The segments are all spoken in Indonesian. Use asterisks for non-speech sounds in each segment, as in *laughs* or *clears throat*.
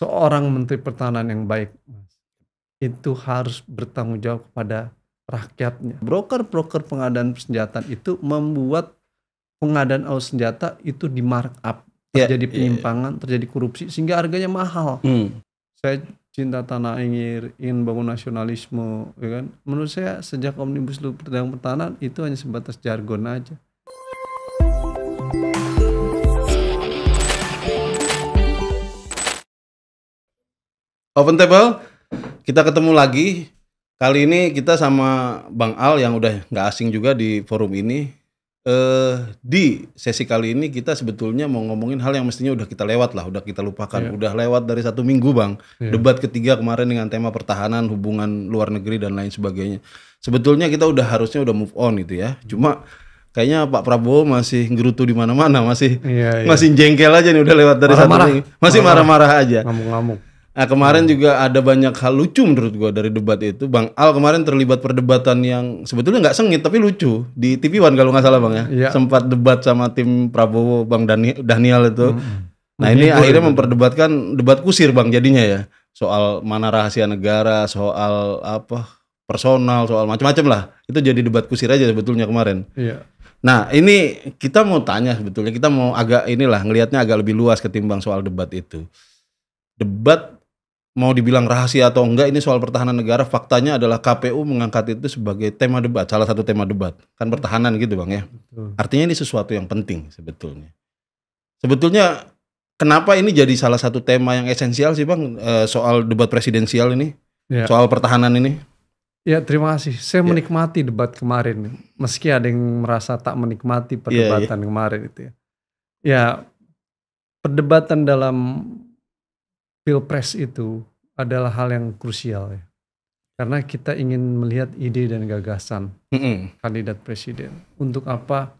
seorang menteri pertahanan yang baik itu harus bertanggung jawab kepada rakyatnya broker-broker pengadaan senjata itu membuat pengadaan alat senjata itu di markup ya, terjadi yeah, ya. penyimpangan yeah. terjadi korupsi sehingga harganya mahal mm. saya cinta tanah air ingin bangun nasionalisme ya kan menurut saya sejak omnibus law perdagangan pertahanan itu hanya sebatas jargon aja Open Table. Kita ketemu lagi. Kali ini kita sama Bang Al yang udah nggak asing juga di forum ini. Eh di sesi kali ini kita sebetulnya mau ngomongin hal yang mestinya udah kita lewat lah, udah kita lupakan, yeah. udah lewat dari satu minggu bang. Yeah. Debat ketiga kemarin dengan tema pertahanan, hubungan luar negeri dan lain sebagainya. Sebetulnya kita udah harusnya udah move on itu ya. Cuma kayaknya Pak Prabowo masih ngerutu di mana-mana, masih yeah, yeah. masih jengkel aja nih udah lewat dari marah, satu Minggu. Masih marah-marah aja. Ngamuk-ngamuk. Nah kemarin hmm. juga ada banyak hal lucu menurut gua dari debat itu. Bang Al kemarin terlibat perdebatan yang sebetulnya nggak sengit tapi lucu di TV One kalau nggak salah bang ya. ya. Sempat debat sama tim Prabowo Bang Dani Daniel itu. Hmm. Nah ini ini akhirnya memperdebatkan debat kusir bang jadinya ya soal mana rahasia negara, soal apa personal, soal macam-macam lah. Itu jadi debat kusir aja sebetulnya kemarin. Iya. Nah ini kita mau tanya sebetulnya kita mau agak inilah ngelihatnya agak lebih luas ketimbang soal debat itu. Debat mau dibilang rahasia atau enggak ini soal pertahanan negara faktanya adalah KPU mengangkat itu sebagai tema debat salah satu tema debat kan pertahanan gitu bang ya artinya ini sesuatu yang penting sebetulnya sebetulnya kenapa ini jadi salah satu tema yang esensial sih bang eh, soal debat presidensial ini ya. soal pertahanan ini ya terima kasih saya ya. menikmati debat kemarin meski ada yang merasa tak menikmati iya, iya. perdebatan ya, ya. kemarin itu ya ya perdebatan dalam pilpres itu adalah hal yang krusial ya. Karena kita ingin melihat ide dan gagasan mm -hmm. kandidat presiden. Untuk apa?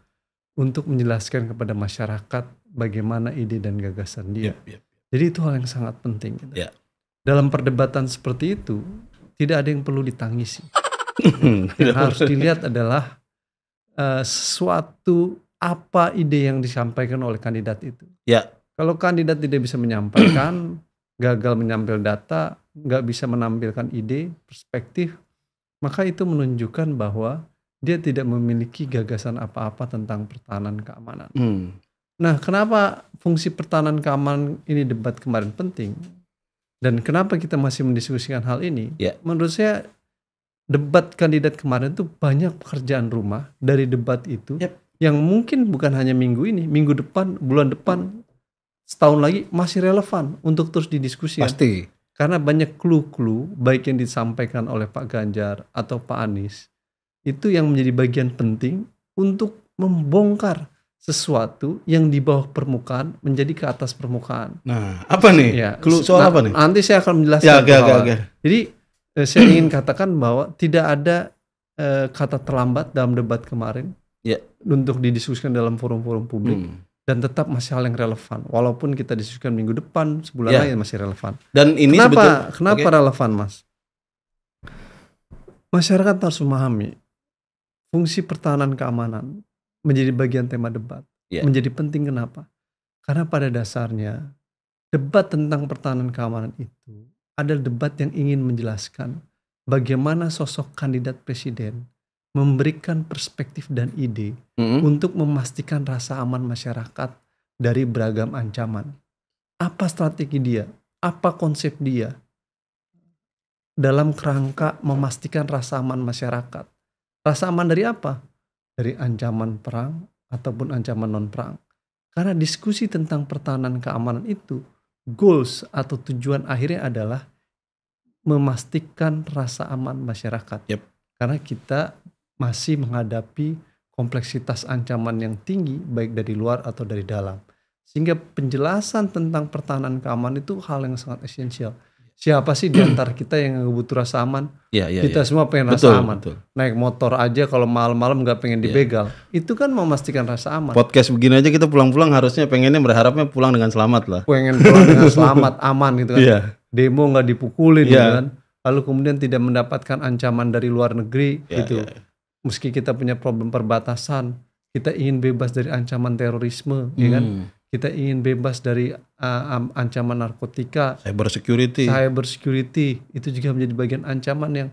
Untuk menjelaskan kepada masyarakat bagaimana ide dan gagasan dia. Yeah, yeah. Jadi itu hal yang sangat penting. Gitu. Yeah. Dalam perdebatan seperti itu, tidak ada yang perlu ditangisi. yang harus dilihat adalah uh, sesuatu apa ide yang disampaikan oleh kandidat itu. Ya. Kalau kandidat tidak bisa menyampaikan, gagal menyampil data, nggak bisa menampilkan ide, perspektif, maka itu menunjukkan bahwa dia tidak memiliki gagasan apa-apa tentang pertahanan keamanan. Hmm. Nah, kenapa fungsi pertahanan keamanan ini debat kemarin penting? Dan kenapa kita masih mendiskusikan hal ini? Yeah. Menurut saya debat kandidat kemarin itu banyak pekerjaan rumah dari debat itu yep. yang mungkin bukan hanya minggu ini, minggu depan, bulan depan setahun lagi masih relevan untuk terus didiskusikan. Ya. Pasti. Karena banyak clue-clue baik yang disampaikan oleh Pak Ganjar atau Pak Anies itu yang menjadi bagian penting untuk membongkar sesuatu yang di bawah permukaan menjadi ke atas permukaan. Nah, apa nih? Ya, clue soal nah, apa nih? Nanti saya akan menjelaskan. Ya, okay, okay, okay. Jadi eh, saya ingin katakan bahwa tidak ada eh, kata terlambat dalam debat kemarin yeah. untuk didiskusikan dalam forum-forum publik. Hmm dan tetap masih hal yang relevan walaupun kita diskusikan minggu depan sebulan yeah. lagi masih relevan dan ini kenapa sebetul, kenapa okay. relevan mas masyarakat harus memahami fungsi pertahanan keamanan menjadi bagian tema debat yeah. menjadi penting kenapa karena pada dasarnya debat tentang pertahanan keamanan itu adalah debat yang ingin menjelaskan bagaimana sosok kandidat presiden memberikan perspektif dan ide mm-hmm. untuk memastikan rasa aman masyarakat dari beragam ancaman. Apa strategi dia? Apa konsep dia? Dalam kerangka memastikan rasa aman masyarakat. Rasa aman dari apa? Dari ancaman perang ataupun ancaman non-perang. Karena diskusi tentang pertahanan keamanan itu, goals atau tujuan akhirnya adalah memastikan rasa aman masyarakat. Yep. Karena kita masih menghadapi kompleksitas ancaman yang tinggi baik dari luar atau dari dalam. Sehingga penjelasan tentang pertahanan keamanan itu hal yang sangat esensial. Siapa sih di *clears throat* antara kita yang butuh rasa aman? Ya, ya, kita ya. semua pengen betul, rasa aman. Betul. Naik motor aja kalau malam-malam nggak pengen ya. dibegal. Ya. Itu kan memastikan rasa aman. Podcast begini aja kita pulang-pulang harusnya pengennya berharapnya pulang dengan selamat lah. Pengen pulang dengan *laughs* selamat, aman gitu kan. Ya. Demo nggak dipukulin ya. kan. Lalu kemudian tidak mendapatkan ancaman dari luar negeri ya, gitu. ya meski kita punya problem perbatasan, kita ingin bebas dari ancaman terorisme, hmm. ya kan? Hmm. Kita ingin bebas dari uh, um, ancaman narkotika, cyber security. Cyber security itu juga menjadi bagian ancaman yang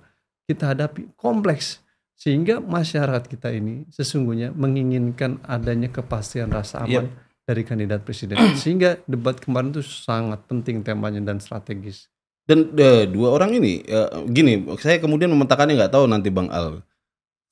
kita hadapi kompleks sehingga masyarakat kita ini sesungguhnya menginginkan adanya kepastian rasa aman yep. Iya. dari kandidat presiden *clears throat* sehingga debat kemarin itu sangat penting temanya dan strategis dan de, eh, dua orang ini e, gini saya kemudian memetakannya nggak tahu nanti bang Al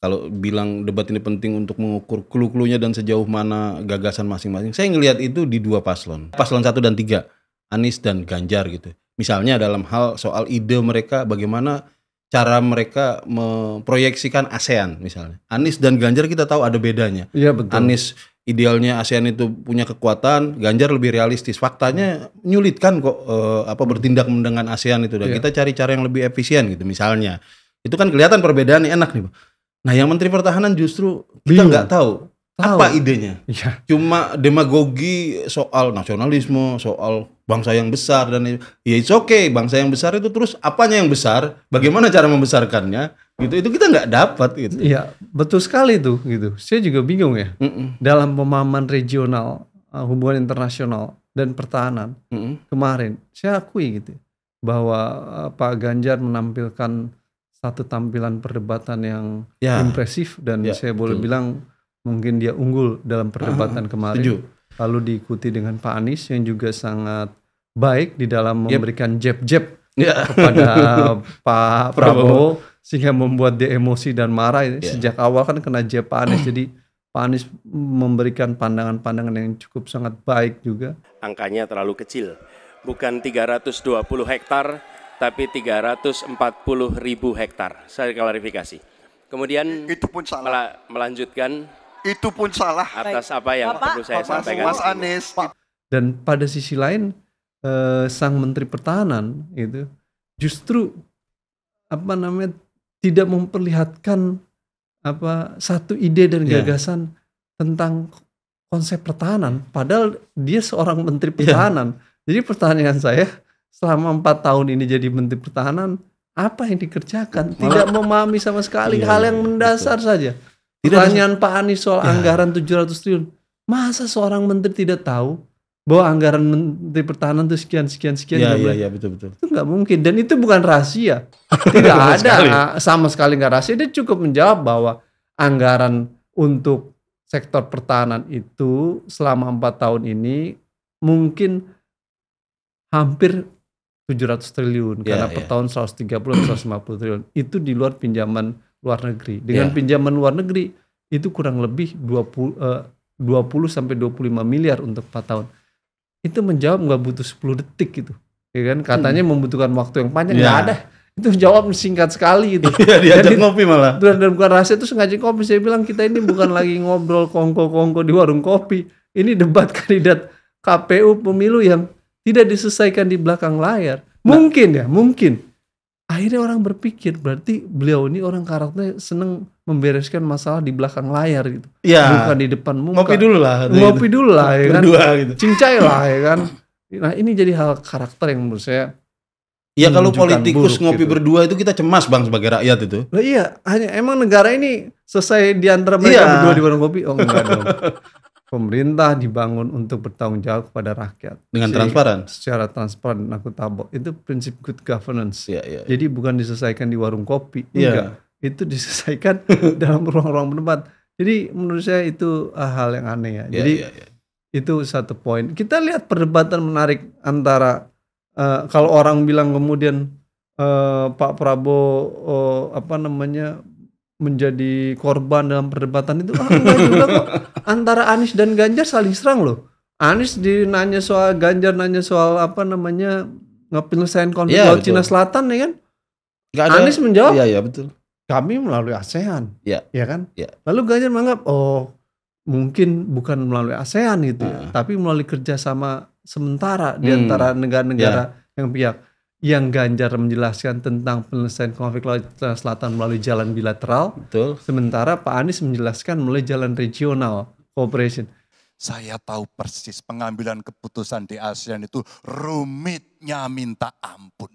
kalau bilang debat ini penting untuk mengukur clue-cluenya dan sejauh mana gagasan masing-masing. Saya ngelihat itu di dua paslon. Paslon satu dan tiga, Anies dan Ganjar gitu. Misalnya dalam hal soal ide mereka bagaimana cara mereka memproyeksikan ASEAN misalnya. Anies dan Ganjar kita tahu ada bedanya. Iya betul. Anies idealnya ASEAN itu punya kekuatan, Ganjar lebih realistis. Faktanya nyulitkan kok eh, apa bertindak dengan ASEAN itu. Dan ya. Kita cari cara yang lebih efisien gitu misalnya. Itu kan kelihatan perbedaannya enak nih, Pak. Nah, yang Menteri Pertahanan justru kita nggak tahu apa idenya. Ya. Cuma demagogi soal nasionalisme, soal bangsa yang besar dan ya it's okay bangsa yang besar itu terus apanya yang besar, bagaimana cara membesarkannya gitu itu kita nggak dapat gitu. Iya betul sekali tuh gitu. Saya juga bingung ya mm -mm. dalam pemahaman regional eh, hubungan internasional dan pertahanan mm -mm. kemarin saya akui gitu ya, bahwa eh, Pak Ganjar menampilkan satu tampilan perdebatan yang ya. impresif dan ya, saya boleh betul. bilang mungkin dia unggul dalam perdebatan uh, kemarin. Setuju. Lalu diikuti dengan Pak Anies yang juga sangat baik di dalam yep. memberikan jeb-jeb yeah. kepada *laughs* Pak Prabowo sehingga membuat dia emosi dan marah. Yeah. Sejak awal kan kena jeb Pak Anies jadi Pak Anies memberikan pandangan-pandangan yang cukup sangat baik juga. Angkanya terlalu kecil. Bukan 320 hektar tapi 340 ribu hektar. Saya klarifikasi. Kemudian itu pun salah. Mel melanjutkan itu pun salah atas apa yang Bapak, perlu saya Bapak, sampaikan. Mas Anies. Dan pada sisi lain eh, sang Menteri Pertahanan itu justru apa namanya tidak memperlihatkan apa satu ide dan iya. gagasan yeah. tentang konsep pertahanan padahal dia seorang menteri iya. pertahanan. Yeah. Jadi pertanyaan saya selama empat tahun ini jadi Menteri Pertahanan apa yang dikerjakan tidak memahami sama sekali iya, hal yang iya, mendasar betul. saja pertanyaan Pak Anies soal ya. anggaran 700 triliun masa seorang menteri tidak tahu bahwa anggaran menteri pertahanan itu sekian sekian sekian ya, ya, ya, betul betul itu nggak mungkin dan itu bukan rahasia *laughs* tidak ada sekali. Ah, sama sekali nggak rahasia dia cukup menjawab bahwa anggaran untuk sektor pertahanan itu selama empat tahun ini mungkin hampir 700 triliun yeah, karena yeah. per ya. tahun 130 lima 150 triliun. Itu di luar pinjaman luar negeri. Dengan yeah. pinjaman luar negeri itu kurang lebih 20 uh, 20 sampai 25 miliar untuk 4 tahun. Itu menjawab nggak butuh 10 detik gitu. Ya kan katanya hmm. membutuhkan waktu yang panjang ya. nggak yeah. ada. Itu jawab singkat sekali gitu. *laughs* Iya, diajak ngopi malah. Dan, dan bukan rasa itu sengaja kopi. Saya bilang kita ini bukan lagi ngobrol kongko-kongko di warung kopi. Ini debat *laughs* kandidat KPU pemilu yang tidak diselesaikan di belakang layar. Mungkin ya, mungkin. Akhirnya orang berpikir berarti beliau ini orang karakternya seneng membereskan masalah di belakang layar gitu. Ya. Bukan di depan muka. Ngopi dulu lah. Ngopi dulu lah ya kan. Berdua gitu. Cincai lah ya kan. Nah ini jadi hal karakter yang menurut saya Ya kalau politikus buruk, ngopi gitu. berdua itu kita cemas bang sebagai rakyat itu. Nah, iya, hanya emang negara ini selesai di antara mereka iya. berdua di warung kopi. Oh enggak dong. *laughs* pemerintah dibangun untuk bertanggung jawab kepada rakyat dengan Jadi, transparan secara transparan aku akuntabel itu prinsip good governance yeah, yeah. Iya. jadi bukan diselesaikan di warung kopi yeah. enggak itu diselesaikan *laughs* dalam ruang-ruang berdebat jadi menurut saya itu ah, hal yang aneh ya iya, jadi yeah, yeah. itu satu poin kita lihat perdebatan menarik antara uh, kalau orang bilang kemudian uh, Pak Prabowo uh, apa namanya menjadi korban dalam perdebatan itu ah, enggak juga kok antara Anies dan Ganjar saling serang loh Anies nanya soal Ganjar nanya soal apa namanya ngepilsain konflik ya, Laut Cina Selatan ya kan Gak ada, Anies menjawab iya iya betul kami melalui ASEAN ya, ya kan ya. lalu Ganjar menganggap oh mungkin bukan melalui ASEAN gitu ya, ah. tapi melalui kerjasama sementara hmm. di antara negara-negara ya. yang pihak yang Ganjar menjelaskan tentang penyelesaian konflik Laut Selatan melalui jalan bilateral. Betul. Sementara Pak Anies menjelaskan melalui jalan regional cooperation. Saya tahu persis pengambilan keputusan di ASEAN itu rumitnya minta ampun.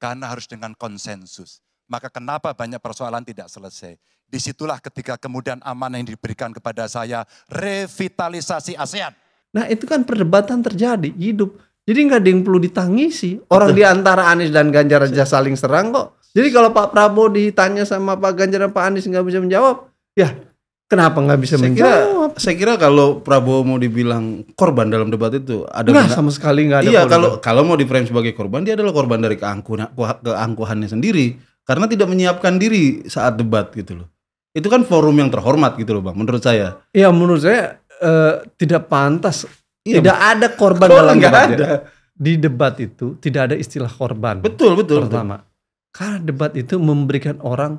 Karena harus dengan konsensus. Maka kenapa banyak persoalan tidak selesai. Disitulah ketika kemudian amanah yang diberikan kepada saya revitalisasi ASEAN. Nah itu kan perdebatan terjadi, hidup jadi nggak ada yang perlu ditangisi. Orang di antara Anies dan Ganjar aja saling serang kok. Jadi kalau Pak Prabowo ditanya sama Pak Ganjar dan Pak Anies nggak bisa menjawab, ya kenapa nggak bisa saya menjawab? Kira, saya kira kalau Prabowo mau dibilang korban dalam debat itu ada nggak sama sekali nggak ada. Iya kalau kalau mau diframe sebagai korban dia adalah korban dari keangkuhan keangkuhannya sendiri karena tidak menyiapkan diri saat debat gitu loh. Itu kan forum yang terhormat gitu loh bang, menurut saya. Iya menurut saya uh, tidak pantas Iya, tidak ada korban dalam debat. Ada. Ya. Di debat itu tidak ada istilah korban. Betul, betul. Pertama. Karena debat itu memberikan orang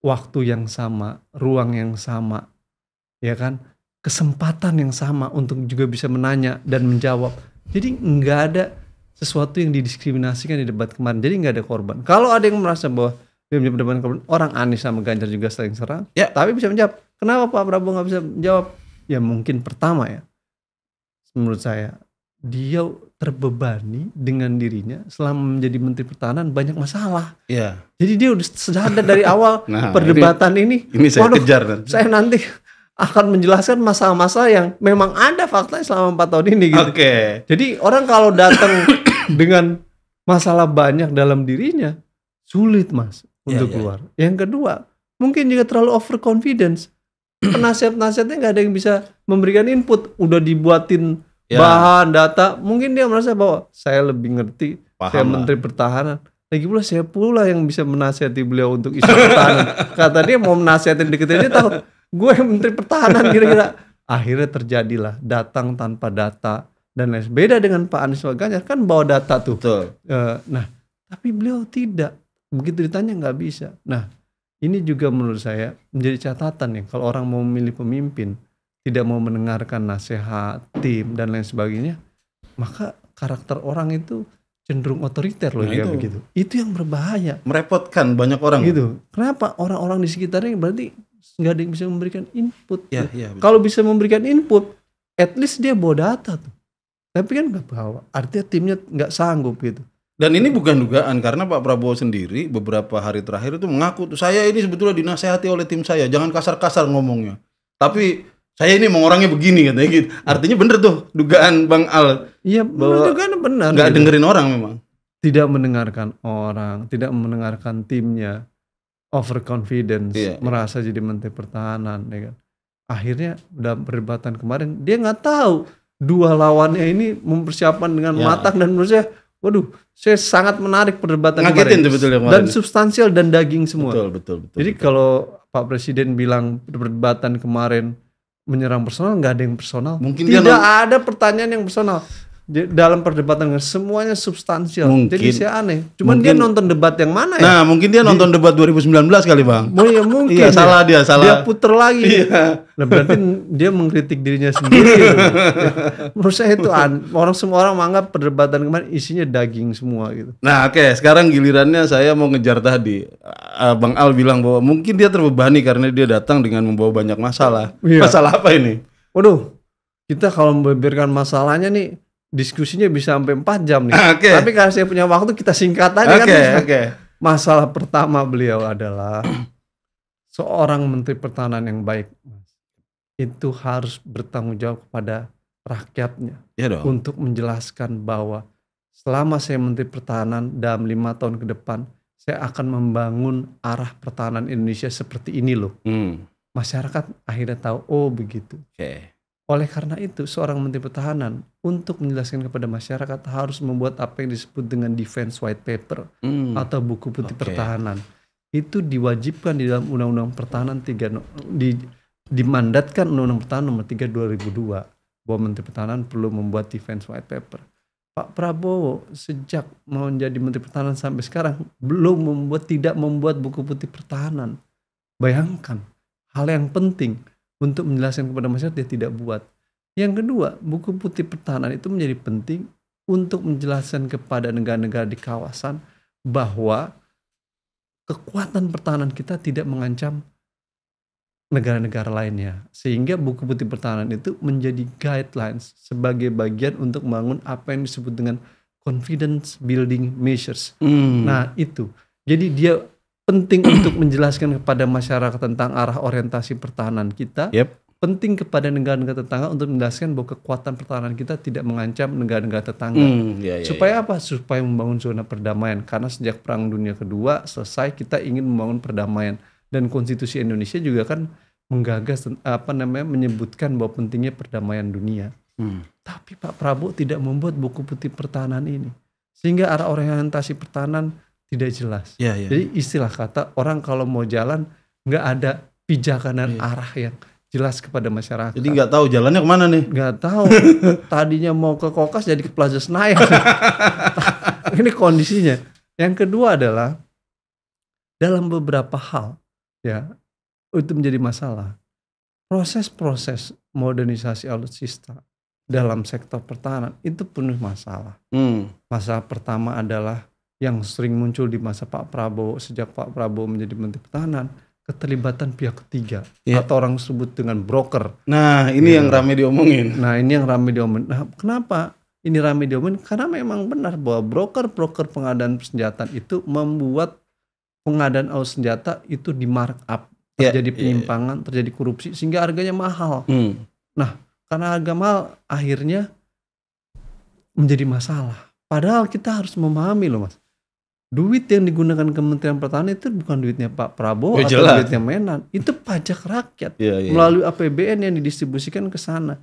waktu yang sama, ruang yang sama, ya kan? Kesempatan yang sama untuk juga bisa menanya dan menjawab. Jadi nggak ada sesuatu yang didiskriminasikan di debat kemarin. Jadi nggak ada korban. Kalau ada yang merasa bahwa dia korban, orang Anies sama Ganjar juga sering serang, ya. tapi bisa menjawab. Kenapa Pak Prabowo nggak bisa menjawab? Ya mungkin pertama ya, menurut saya dia terbebani dengan dirinya selama menjadi menteri pertahanan banyak masalah. Iya. Jadi dia udah sadar dari *laughs* awal nah, perdebatan ini. Ini, ini saya waduh, kejar. Nanti. Saya nanti akan menjelaskan masalah-masalah yang memang ada fakta selama empat tahun ini. Gitu. Oke. Okay. Jadi orang kalau datang *coughs* dengan masalah banyak dalam dirinya sulit mas iya, untuk ya, ya. keluar. Yang kedua mungkin juga terlalu over confidence. *clears throat* penasihat-nasihatnya nggak ada yang bisa memberikan input. Udah dibuatin ya. bahan data, mungkin dia merasa bahwa saya lebih ngerti. Paham saya lah. menteri pertahanan. Lagi pula saya pula yang bisa menasihati beliau untuk isu pertahanan. *laughs* Kata dia mau menasihatin dikit aja tahu gue menteri pertahanan kira-kira. Akhirnya terjadilah datang tanpa data dan lain beda dengan Pak Anies Ganjar kan bawa data tuh. Betul. Eh, nah, tapi beliau tidak. Begitu ditanya nggak bisa. Nah, ini juga menurut saya menjadi catatan ya kalau orang mau memilih pemimpin, tidak mau mendengarkan nasihat tim dan lain sebagainya, maka karakter orang itu cenderung otoriter loh nah, itu. begitu. Itu yang berbahaya. Merepotkan banyak orang. Gitu. Kenapa orang-orang di sekitarnya berarti nggak ada yang bisa memberikan input. Ya, ya, Kalau bisa memberikan input, at least dia bawa data tuh. Tapi kan nggak bawa. Artinya timnya nggak sanggup gitu. Dan ini bukan dugaan karena Pak Prabowo sendiri beberapa hari terakhir itu mengaku tuh saya ini sebetulnya dinasehati oleh tim saya jangan kasar-kasar ngomongnya. Tapi saya ini mau orangnya begini katanya gitu. Artinya bener tuh dugaan Bang Al. Iya bener dugaan bener. Gak gitu. dengerin orang memang. Tidak mendengarkan orang, tidak mendengarkan timnya, overconfidence, iya, iya. merasa jadi menteri pertahanan, ya kan. Akhirnya dalam perdebatan kemarin dia nggak tahu dua lawannya ini mempersiapkan dengan ya. matang dan menurut saya Waduh, saya sangat menarik perdebatan kemarin. Ya kemarin. Dan ya? substansial dan daging semua. Betul, betul, betul. Jadi betul. kalau Pak Presiden bilang perdebatan kemarin menyerang personal nggak ada yang personal. Mungkin Tidak ada pertanyaan yang personal dalam perdebatan semuanya substansial. Mungkin, Jadi saya aneh. Cuman mungkin, dia nonton debat yang mana ya? Nah, mungkin dia nonton di, debat 2019 kali, Bang. Oh, iya, mungkin. iya, salah dia, salah. Dia puter lagi. Iya. Nah, berarti dia mengkritik dirinya sendiri. ya. *laughs* Menurut saya itu an orang semua orang menganggap perdebatan kemarin isinya daging semua gitu. Nah, oke, okay. sekarang gilirannya saya mau ngejar tadi. Ah, Bang Al bilang bahwa mungkin dia terbebani karena dia datang dengan membawa banyak masalah. Iya. Masalah apa ini? Waduh, kita kalau membeberkan masalahnya nih diskusinya bisa sampai 4 jam nih. Okay. Tapi karena saya punya waktu kita singkat aja okay, kan. Okay. Masalah pertama beliau adalah seorang menteri pertahanan yang baik itu harus bertanggung jawab kepada rakyatnya ya dong. untuk menjelaskan bahwa selama saya menteri pertahanan dalam lima tahun ke depan saya akan membangun arah pertahanan Indonesia seperti ini loh. Hmm. Masyarakat akhirnya tahu oh begitu. Okay. Oleh karena itu, seorang Menteri Pertahanan untuk menjelaskan kepada masyarakat harus membuat apa yang disebut dengan defense white paper hmm. atau buku putih okay. pertahanan. Itu diwajibkan di dalam Undang-Undang Pertahanan 3 di dimandatkan Undang-Undang Pertahanan nomor 3 2002 bahwa Menteri Pertahanan perlu membuat defense white paper. Pak Prabowo sejak mau menjadi Menteri Pertahanan sampai sekarang belum membuat tidak membuat buku putih pertahanan. Bayangkan hal yang penting untuk menjelaskan kepada masyarakat dia tidak buat. Yang kedua, buku putih pertahanan itu menjadi penting untuk menjelaskan kepada negara-negara di kawasan bahwa kekuatan pertahanan kita tidak mengancam negara-negara lainnya. Sehingga buku putih pertahanan itu menjadi guidelines sebagai bagian untuk membangun apa yang disebut dengan confidence building measures. Mm. Nah, itu. Jadi dia penting *clears throat* untuk menjelaskan kepada masyarakat tentang arah orientasi pertahanan kita. Yep. Penting kepada negara-negara tetangga untuk menjelaskan bahwa kekuatan pertahanan kita tidak mengancam negara-negara tetangga. Mm, yeah, yeah, Supaya yeah. apa? Supaya membangun zona perdamaian. Karena sejak Perang Dunia Kedua selesai, kita ingin membangun perdamaian. Dan Konstitusi Indonesia juga kan menggagas apa namanya menyebutkan bahwa pentingnya perdamaian dunia. Hmm. Tapi Pak Prabowo tidak membuat buku putih pertahanan ini. Sehingga arah orientasi pertahanan tidak jelas. Yeah, yeah. Jadi ya. istilah kata orang kalau mau jalan nggak ada pijakan dan yeah. arah yang jelas kepada masyarakat. Jadi nggak tahu jalannya kemana nih? Nggak tahu. *laughs* Tadinya mau ke Kokas jadi ke Plaza Senayan. *laughs* Ini kondisinya. Yang kedua adalah dalam beberapa hal ya itu menjadi masalah. Proses-proses modernisasi alutsista dalam sektor pertahanan itu penuh masalah. Hmm. Masalah pertama adalah yang sering muncul di masa Pak Prabowo sejak Pak Prabowo menjadi Menteri Pertahanan keterlibatan pihak ketiga yeah. atau orang sebut dengan broker. Nah, ini yeah. yang ramai diomongin. Nah, ini yang ramai diomongin. Nah, kenapa ini ramai diomongin? Karena memang benar bahwa broker-broker pengadaan senjata itu membuat pengadaan aus senjata itu di markup. Iya, terjadi yeah. Iya. penyimpangan, yeah. terjadi korupsi sehingga harganya mahal. Hmm. Nah, karena harga mahal akhirnya menjadi masalah. Padahal kita harus memahami loh, Mas duit yang digunakan Kementerian Pertanian itu bukan duitnya Pak Prabowo ya, atau duitnya Menan, itu pajak rakyat ya, ya. melalui APBN yang didistribusikan ke sana.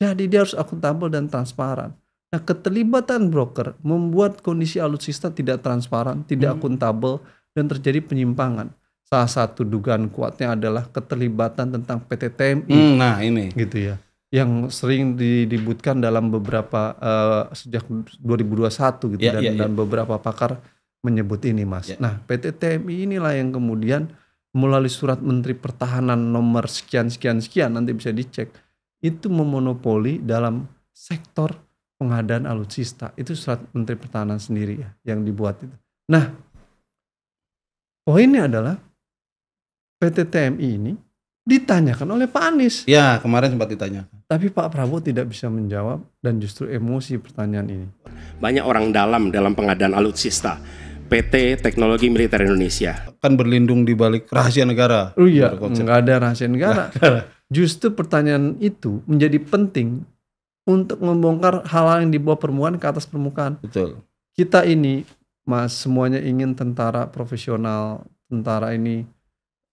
Jadi dia harus akuntabel dan transparan. Nah, keterlibatan broker membuat kondisi alutsista tidak transparan, tidak hmm. akuntabel dan terjadi penyimpangan. Salah satu dugaan kuatnya adalah keterlibatan tentang PT TMI. Hmm, nah, ini. Gitu ya. Yang sering didibutkan dalam beberapa uh, sejak 2021 gitu ya, dan, ya, ya. dan beberapa pakar menyebut ini Mas. Ya. Nah PT TMI inilah yang kemudian melalui surat Menteri Pertahanan nomor sekian sekian sekian nanti bisa dicek itu memonopoli dalam sektor pengadaan alutsista itu surat Menteri Pertahanan sendiri ya yang dibuat itu. Nah poinnya adalah PT TMI ini ditanyakan oleh Pak Anies. Ya kemarin sempat ditanyakan. Tapi Pak Prabowo tidak bisa menjawab dan justru emosi pertanyaan ini. Banyak orang dalam dalam pengadaan alutsista PT Teknologi Militer Indonesia. Kan berlindung di balik rahasia negara. Oh iya, nggak ada rahasia negara. Justru pertanyaan itu menjadi penting untuk membongkar hal-hal yang dibawa bawah permukaan ke atas permukaan. Betul. Kita ini, Mas, semuanya ingin tentara profesional, tentara ini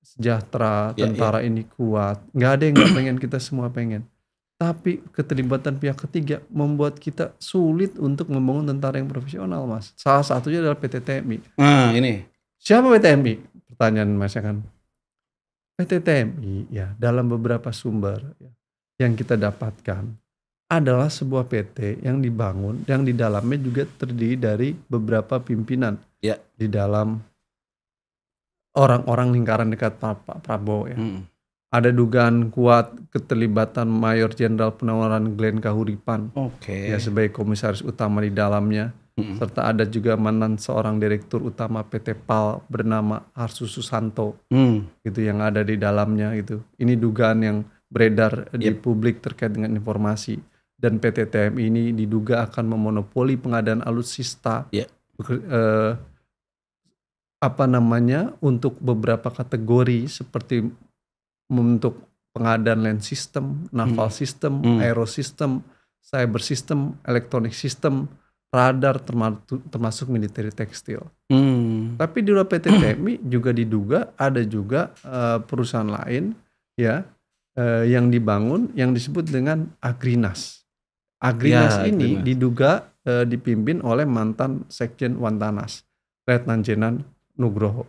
sejahtera, ya, ya. tentara ya. ini kuat. Nggak ada yang nggak pengen, kita semua pengen tapi keterlibatan pihak ketiga membuat kita sulit untuk membangun tentara yang profesional, Mas. Salah satunya adalah PT TMI. Nah, ini. Siapa PT TMI? Pertanyaan Mas ya kan. PT TMI ya, dalam beberapa sumber ya, yang kita dapatkan adalah sebuah PT yang dibangun yang di dalamnya juga terdiri dari beberapa pimpinan. Ya. Di dalam orang-orang lingkaran dekat Pak, Prabowo ya. Hmm ada dugaan kuat keterlibatan Mayor Jenderal Penawaran Glenn Kahuripan okay. ya sebagai komisaris utama di dalamnya hmm serta ada juga mantan seorang direktur utama PT PAL bernama Arsu Susanto mm. gitu yang ada di dalamnya itu ini dugaan yang beredar yep. di publik terkait dengan informasi dan PT TM ini diduga akan memonopoli pengadaan alutsista yep. uh, apa namanya untuk beberapa kategori seperti membentuk pengadaan land system, naval hmm. system, hmm. aero system, cyber system, elektronik system, radar termasuk, termasuk military tekstil. Hmm. Tapi di luar PT TMI *clears throat* juga diduga ada juga uh, perusahaan lain ya uh, yang dibangun yang disebut dengan Agrinas. Agrinas ya, ini Agrinas. diduga uh, dipimpin oleh mantan Sekjen Wantanas, Letnan Jenan Nugroho.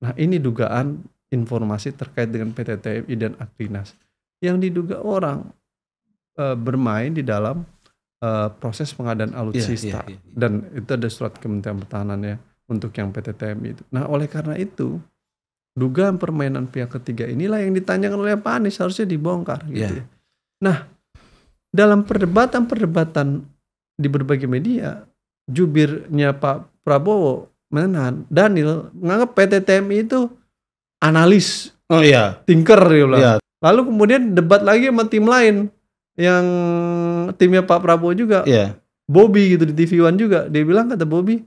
Nah ini dugaan informasi terkait dengan PT TMI dan Agrinas yang diduga orang e, bermain di dalam e, proses pengadaan alutsista yeah, yeah, yeah. Iya. dan itu ada surat Kementerian Pertahanan ya untuk yang PT TMI itu. Nah oleh karena itu dugaan permainan pihak ketiga inilah yang ditanyakan oleh Pak Anies harusnya dibongkar gitu. Yeah. Ya. Nah dalam perdebatan-perdebatan di berbagai media jubirnya Pak Prabowo menahan Daniel menganggap PT TMI itu analis. Oh iya. Thinker dia bilang. Iya. Lalu kemudian debat lagi sama tim lain yang timnya Pak Prabowo juga. Iya. Bobby gitu di TV One juga. Dia bilang kata Bobby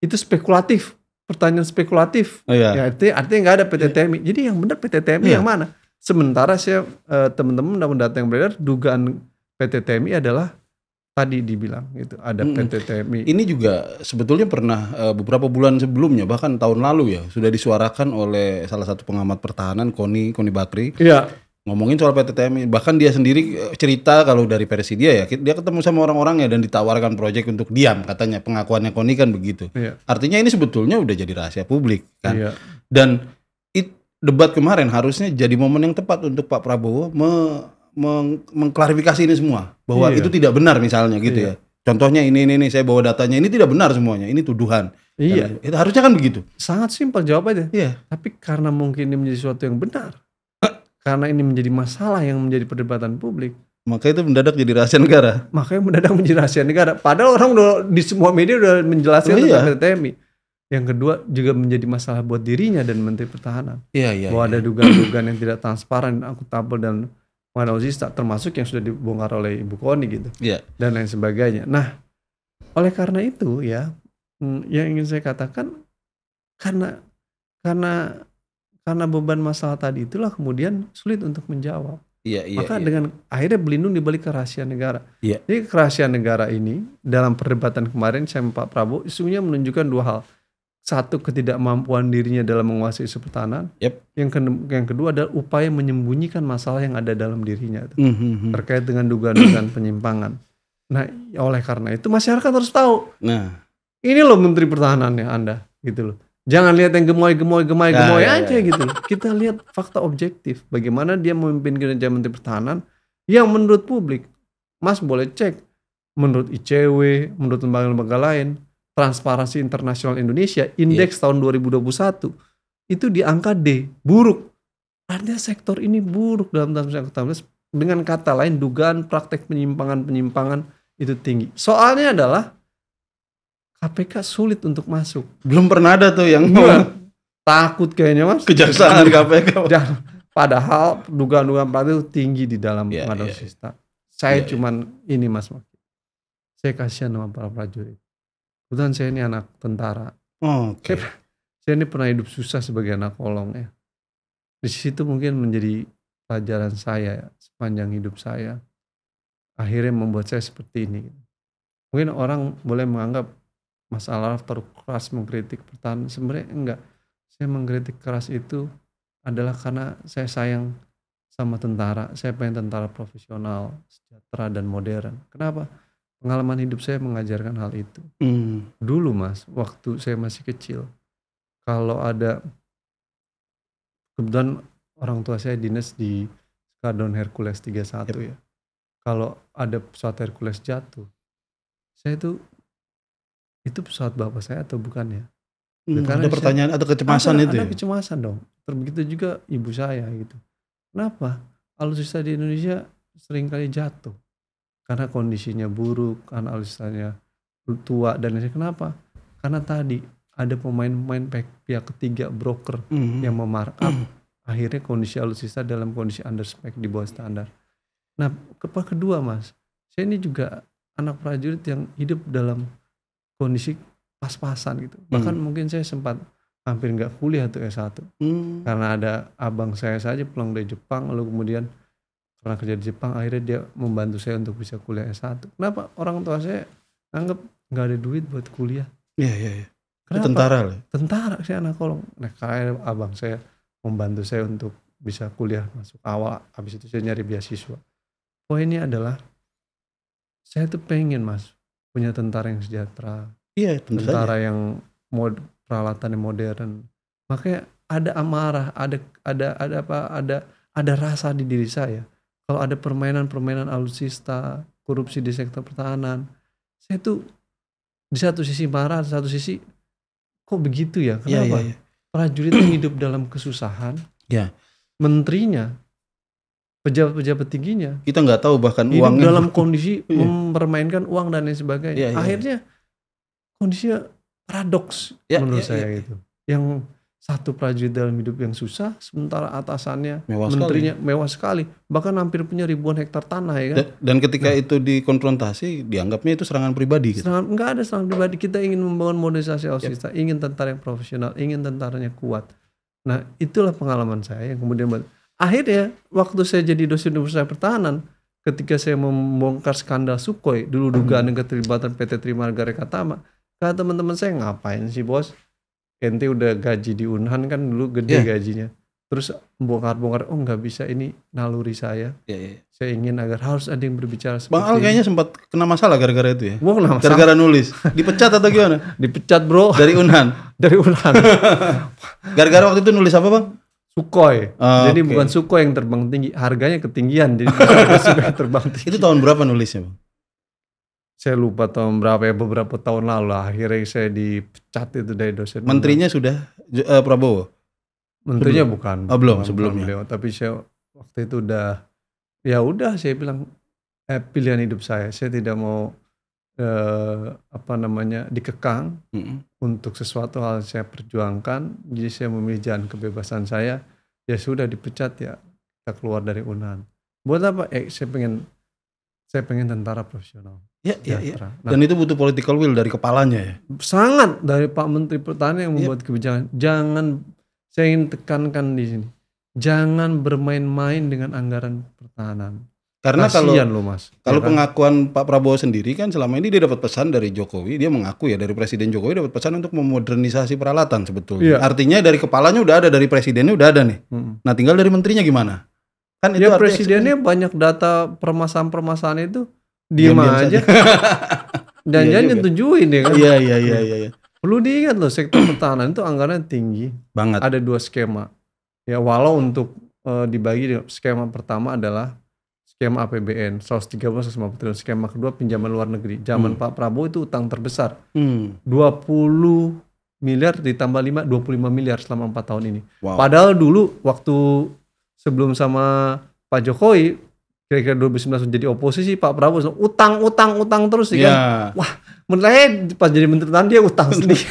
itu spekulatif, pertanyaan spekulatif. Oh, iya. Ya artinya artinya nggak ada PT TMI. Iya. Jadi yang benar PT TMI iya. yang mana? Sementara saya eh, teman-teman dapat data yang beredar dugaan PT TMI adalah tadi dibilang gitu ada hmm. PT TMI. Ini juga sebetulnya pernah eh, beberapa bulan sebelumnya bahkan tahun lalu ya sudah disuarakan oleh salah satu pengamat pertahanan Koni Koni Bakri. Iya. Ngomongin soal PT TMI bahkan dia sendiri eh, cerita kalau dari versi dia ya dia ketemu sama orang orang ya dan ditawarkan proyek untuk diam katanya pengakuannya Koni kan begitu. Iya. Artinya ini sebetulnya udah jadi rahasia publik kan. Iya. Dan it, debat kemarin harusnya jadi momen yang tepat untuk Pak Prabowo me meng mengklarifikasi ini semua bahwa iya. itu tidak benar misalnya gitu iya. ya. Contohnya ini ini ini saya bawa datanya ini tidak benar semuanya. Ini tuduhan. Iya. Kan gitu. Itu harusnya kan begitu. Sangat simpel jawabannya. Iya. Tapi karena mungkin ini menjadi sesuatu yang benar. *clears throat* karena ini menjadi masalah yang menjadi perdebatan publik. Maka itu mendadak jadi rahasia negara. Makanya mendadak menjadi rahasia negara. Padahal orang udah di semua media udah menjelaskan oh, iya. tentang TMI. Yang kedua juga menjadi masalah buat dirinya dan Menteri Pertahanan. Iya, iya. Bahwa iya. ada dugaan-dugaan yang tidak transparan, akuntabel dan Muhammad Ozi termasuk yang sudah dibongkar oleh Ibu Koni gitu yeah. dan lain sebagainya. Nah, oleh karena itu ya hmm, yang ingin saya katakan karena karena karena beban masalah tadi itulah kemudian sulit untuk menjawab. Iya, iya, Maka iya. dengan akhirnya berlindung dibalik ke rahasia negara. Iya. Jadi kerahasiaan negara ini dalam perdebatan kemarin saya Pak Prabowo isunya menunjukkan dua hal satu ketidakmampuan dirinya dalam menguasai isu pertahanan. Yep. Yang ke yang kedua adalah upaya menyembunyikan masalah yang ada dalam dirinya mm -hmm. terkait dengan dugaan-dugaan *clears throat* penyimpangan. Nah, oleh karena itu masyarakat harus tahu. Nah, ini loh menteri pertahanannya Anda gitu loh. Jangan lihat yang gemoy-gemoy gemoy-gemoy nah, ya, aja ya, ya. gitu. Kita lihat fakta objektif bagaimana dia memimpin kinerja menteri pertahanan yang menurut publik Mas boleh cek menurut ICW, menurut lembaga-lembaga lain Transparansi Internasional Indonesia indeks yeah. tahun 2021 itu di angka D, buruk. Artinya sektor ini buruk dalam transparansi dengan kata lain dugaan praktek penyimpangan-penyimpangan itu tinggi. Soalnya adalah KPK sulit untuk masuk. Belum pernah ada tuh yang Bukan. Iya. takut kayaknya mas. Kejaksaan KPK. Padahal dugaan-dugaan praktek itu tinggi di dalam yeah, iya, yeah. Iya, saya yeah, cuman yeah. ini mas, saya kasihan sama para prajurit kebetulan saya ini anak tentara. Oke. Okay. Saya, ini pernah hidup susah sebagai anak kolong ya. Di situ mungkin menjadi pelajaran saya ya, sepanjang hidup saya. Akhirnya membuat saya seperti ini. Mungkin orang boleh menganggap Mas Alaraf terlalu keras mengkritik pertahanan. Sebenarnya enggak. Saya mengkritik keras itu adalah karena saya sayang sama tentara. Saya pengen tentara profesional, sejahtera, dan modern. Kenapa? pengalaman hidup saya mengajarkan hal itu. Mm. Dulu mas, waktu saya masih kecil, kalau ada kebetulan orang tua saya dinas di Skadron Hercules 31 yep. ya. Kalau ada pesawat Hercules jatuh, saya itu itu pesawat bapak saya atau bukan ya? mm, Karena ada saya, pertanyaan atau kecemasan ada, itu. Ada ya? kecemasan dong. Terbegitu juga ibu saya gitu. Kenapa alutsista di Indonesia sering kali jatuh? karena kondisinya buruk, karena alisanya tua dan lain Kenapa? Karena tadi ada pemain-pemain pihak ketiga broker mm-hmm. yang memarkup mhm. akhirnya kondisi alutsista dalam kondisi underspec di bawah standar. Nah, ke kedua Mas, saya ini juga anak prajurit yang hidup dalam kondisi pas-pasan gitu. Mhm. Bahkan mm. mungkin saya sempat hampir nggak kuliah tuh S1 Mm. karena ada abang saya saja pulang dari Jepang lalu kemudian pernah kerja di Jepang akhirnya dia membantu saya untuk bisa kuliah S1 kenapa orang tua saya anggap nggak ada duit buat kuliah iya iya iya kenapa? tentara lah tentara sih anak kolong nah karena abang saya membantu saya untuk bisa kuliah masuk awal habis itu saya nyari beasiswa poinnya adalah saya tuh pengen mas punya tentara yang sejahtera iya tentu tentara saja. yang mod peralatannya modern makanya ada amarah ada ada ada apa ada ada rasa di diri saya kalau ada permainan-permainan alutsista, korupsi di sektor pertahanan, saya tuh di satu sisi marah, di satu sisi kok begitu ya? Iya, Kenapa? Yeah, yeah, yeah. Prajurit hidup dalam kesusahan, ya. menterinya, pejabat-pejabat tingginya, kita nggak tahu bahkan hidup uangnya dalam kondisi *laughs* yeah. mempermainkan uang dan lain sebagainya. Yeah, yeah, Akhirnya yeah. kondisinya paradoks yeah, menurut yeah, ya. saya yeah. itu, yang satu prajurit dalam hidup yang susah, sementara atasannya mewah menterinya sekali. mewah sekali, bahkan hampir punya ribuan hektar tanah ya kan. Dan, dan ketika nah, itu dikonfrontasi, dianggapnya itu serangan pribadi. Gitu. Serangan nggak ada serangan pribadi. Kita ingin membangun modernisasi alutsista, yep. ingin tentara yang profesional, ingin tentaranya kuat. Nah itulah pengalaman saya yang kemudian akhirnya waktu saya jadi dosen universitas pertahanan, ketika saya membongkar skandal Sukhoi dulu dugaan hmm. keterlibatan PT Trimarga Rekatama, kata teman-teman saya ngapain sih bos? ente udah gaji di Unhan kan dulu gede yeah. gajinya terus bongkar-bongkar oh nggak bisa ini naluri saya Yeah, yeah. saya ingin agar harus ada yang berbicara seperti Bang Al kayaknya sempat kena masalah gara-gara itu ya gua kena gara-gara nulis dipecat atau gimana *laughs* dipecat bro dari Unhan *laughs* dari Unhan *laughs* gara-gara waktu itu nulis apa bang Sukhoi oh, jadi okay. bukan Sukhoi yang terbang tinggi harganya ketinggian jadi Sukhoi terbang tinggi itu tahun berapa nulisnya bang saya lupa tahun berapa ya beberapa tahun lalu lah akhirnya saya dipecat itu dari dosen. Menterinya dulu. sudah uh, Prabowo. Menterinya Sebelum. bukan. Oh, belum bukan, sebelumnya. beliau, tapi saya waktu itu udah ya udah saya bilang eh, pilihan hidup saya. Saya tidak mau eh, apa namanya dikekang mm -hmm. untuk sesuatu hal yang saya perjuangkan. Jadi saya memilih jalan kebebasan saya. Ya sudah dipecat ya kita keluar dari Unan. Buat apa? Eh saya pengen saya pengen tentara profesional. Ya, ya, ya. Nah, Dan itu butuh political will dari kepalanya ya. Sangat dari Pak Menteri Pertanian yang iya. membuat ya. kebijakan. Jangan saya ingin tekankan di sini. Jangan bermain-main dengan anggaran pertahanan. Karena Kasian kalau loh mas. Kalau ya, pengakuan kan? Pak Prabowo sendiri kan selama ini dia dapat pesan dari Jokowi, dia mengaku ya dari Presiden Jokowi dapat pesan untuk memodernisasi peralatan sebetulnya. Ya. Artinya dari kepalanya udah ada, dari presidennya udah ada nih. Hmm. Nah tinggal dari menterinya gimana? Kan itu ya, presidennya banyak data permasalahan-permasalahan itu Diem aja. *laughs* Dan iya jangan nyetujuin ya kan. Iya, iya, iya, iya, iya. Perlu diingat loh, sektor pertahanan itu anggarannya tinggi. Banget. Ada dua skema. Ya, walau untuk uh, dibagi skema pertama adalah skema APBN 130 150 triliun skema kedua pinjaman luar negeri zaman hmm. Pak Prabowo itu utang terbesar hmm. 20 miliar ditambah 5 25 miliar selama 4 tahun ini wow. padahal dulu waktu sebelum sama Pak Jokowi kira-kira 2019 menjadi oposisi Pak Prabowo utang utang utang terus ya yeah. kan iya. wah menurut saya pas jadi menteri pertahanan dia utang sendiri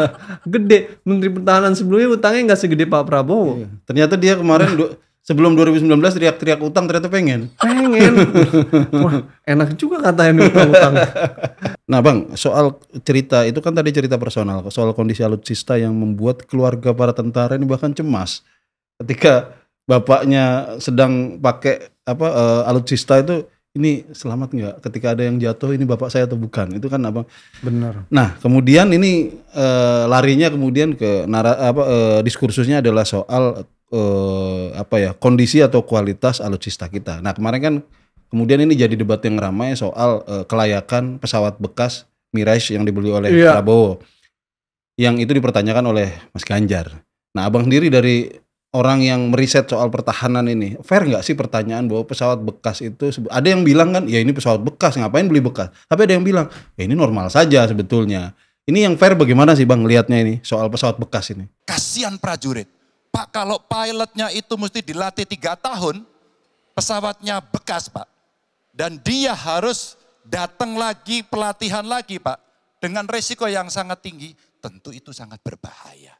*laughs* gede menteri pertahanan sebelumnya utangnya nggak segede Pak Prabowo iya. ternyata dia kemarin nah. sebelum 2019 teriak-teriak utang ternyata pengen pengen *laughs* wah enak juga katanya utang-utang *laughs* nah bang soal cerita itu kan tadi cerita personal soal kondisi alutsista yang membuat keluarga para tentara ini bahkan cemas ketika bapaknya sedang pakai apa uh, alutsista itu ini selamat nggak ketika ada yang jatuh ini bapak saya atau bukan itu kan apa benar nah kemudian ini uh, larinya kemudian ke nara apa uh, diskursusnya adalah soal uh, apa ya kondisi atau kualitas alutsista kita nah kemarin kan kemudian ini jadi debat yang ramai soal uh, kelayakan pesawat bekas Mirage yang dibeli oleh iya. Prabowo yang itu dipertanyakan oleh Mas Ganjar nah abang sendiri dari orang yang meriset soal pertahanan ini fair nggak sih pertanyaan bahwa pesawat bekas itu ada yang bilang kan ya ini pesawat bekas ngapain beli bekas tapi ada yang bilang ya ini normal saja sebetulnya ini yang fair bagaimana sih bang lihatnya ini soal pesawat bekas ini kasihan prajurit pak kalau pilotnya itu mesti dilatih tiga tahun pesawatnya bekas pak dan dia harus datang lagi pelatihan lagi pak dengan resiko yang sangat tinggi tentu itu sangat berbahaya